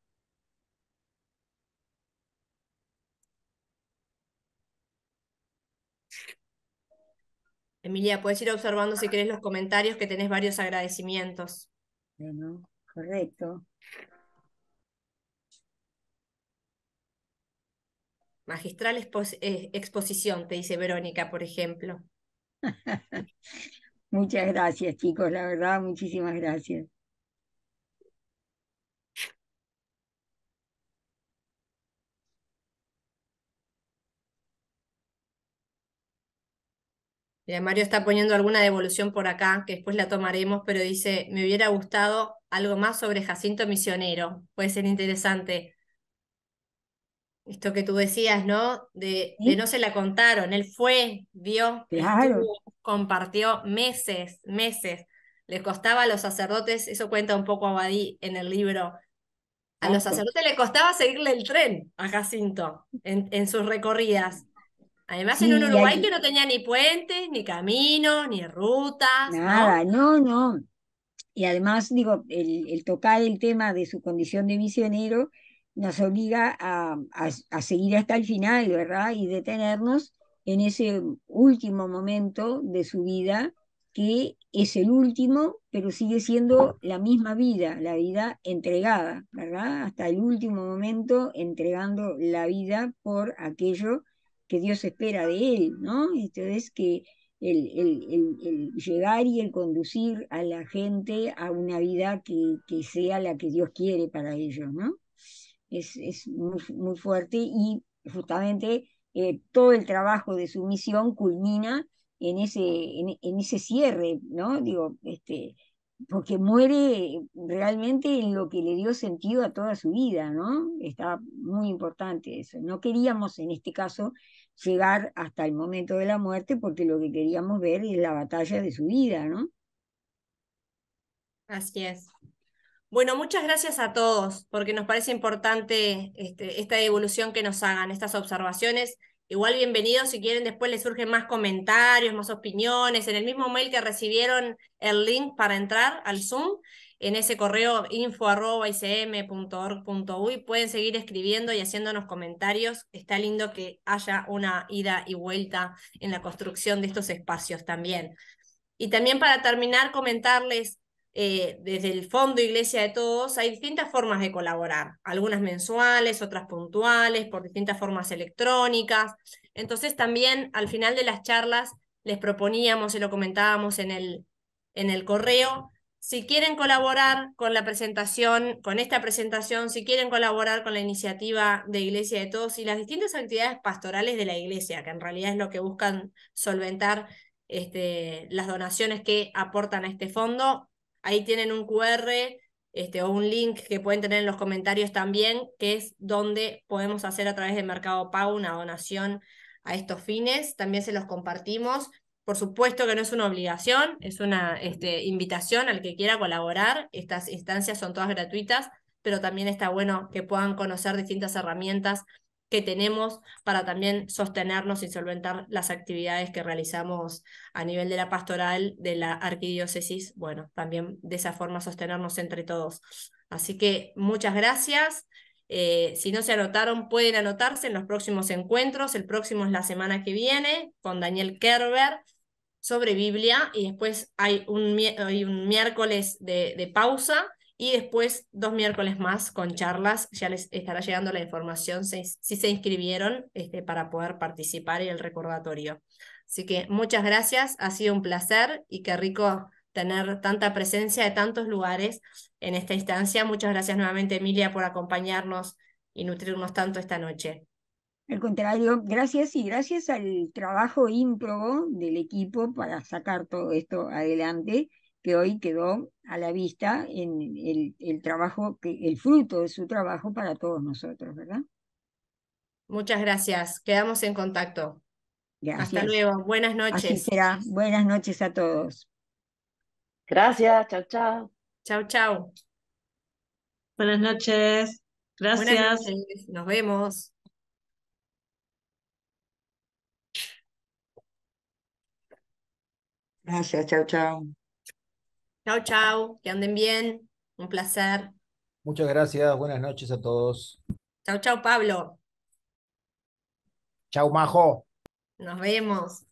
Emilia, puedes ir observando si querés los comentarios que tenés varios agradecimientos. Bueno, correcto. magistral eh, exposición, te dice Verónica, por ejemplo. Muchas gracias, chicos, la verdad, muchísimas gracias. Mario está poniendo alguna devolución por acá, que después la tomaremos, pero dice, me hubiera gustado algo más sobre Jacinto Misionero. Puede ser interesante esto que tú decías, ¿no? De, no se la contaron, él fue, vio, compartió meses, meses. Le costaba a los sacerdotes, eso cuenta un poco Abadí en el libro, a los sacerdotes le costaba seguirle el tren a Jacinto en, sus recorridas. Además, en un Uruguay que no tenía ni puentes, ni caminos, ni rutas. Nada, no, no. Y además, digo, el, el tocar el tema de su condición de misionero, nos obliga a, seguir hasta el final, ¿verdad? Y detenernos en ese último momento de su vida, que es el último, pero sigue siendo la misma vida, la vida entregada, ¿verdad? Hasta el último momento entregando la vida por aquello que Dios espera de él, ¿no? Esto es que el, el, llegar y el conducir a la gente a una vida que, que sea la que Dios quiere para ellos, ¿no? es, muy, fuerte y justamente eh, todo el trabajo de su misión culmina en ese, en, ese cierre, ¿no? Digo, este, porque muere realmente en lo que le dio sentido a toda su vida, ¿no? Está muy importante eso. No queríamos en este caso llegar hasta el momento de la muerte porque lo que queríamos ver es la batalla de su vida, ¿no? Así es. Bueno, muchas gracias a todos, porque nos parece importante este, esta evolución que nos hagan, estas observaciones. Igual bienvenidos, si quieren, después les surgen más comentarios, más opiniones. En el mismo mail que recibieron el link para entrar al Zoom, en ese correo info.icm.org.uy pueden seguir escribiendo y haciéndonos comentarios. Está lindo que haya una ida y vuelta en la construcción de estos espacios también. Y también para terminar, comentarles eh, desde el Fondo Iglesia de Todos, hay distintas formas de colaborar, algunas mensuales, otras puntuales, por distintas formas electrónicas. Entonces también al final de las charlas les proponíamos, y lo comentábamos en el, en el correo, si quieren colaborar con la presentación, con esta presentación, si quieren colaborar con la iniciativa de Iglesia de Todos y las distintas actividades pastorales de la Iglesia, que en realidad es lo que buscan solventar este, las donaciones que aportan a este fondo, Ahí tienen un QR este, o un link que pueden tener en los comentarios también, que es donde podemos hacer a través de Mercado Pago una donación a estos fines. También se los compartimos. Por supuesto que no es una obligación, es una este, invitación al que quiera colaborar. Estas instancias son todas gratuitas, pero también está bueno que puedan conocer distintas herramientas que tenemos para también sostenernos y solventar las actividades que realizamos a nivel de la pastoral de la arquidiócesis, bueno, también de esa forma sostenernos entre todos. Así que muchas gracias. Eh, si no se anotaron, pueden anotarse en los próximos encuentros. El próximo es la semana que viene con Daniel Kerber sobre Biblia y después hay un, un miércoles de pausa y después dos miércoles más con charlas, ya les estará llegando la información si, se inscribieron este, para poder participar y el recordatorio. Así que muchas gracias, ha sido un placer y qué rico tener tanta presencia de tantos lugares en esta instancia. Muchas gracias nuevamente, Emilia, por acompañarnos y nutrirnos tanto esta noche. Al contrario, gracias y gracias al trabajo ímprobo del equipo para sacar todo esto adelante que hoy quedó a la vista en el, trabajo, el fruto de su trabajo para todos nosotros, ¿verdad? Muchas gracias. Quedamos en contacto. Gracias. Hasta luego. Buenas noches. Buenas noches a todos. Gracias. Chao, chao. Chao, chao. Buenas noches. Gracias. Nos vemos. Gracias. Chao, chao. Chao, chao, que anden bien. Un placer. Muchas gracias, buenas noches a todos. Chao, chao, Pablo. Chao, Majo. Nos vemos.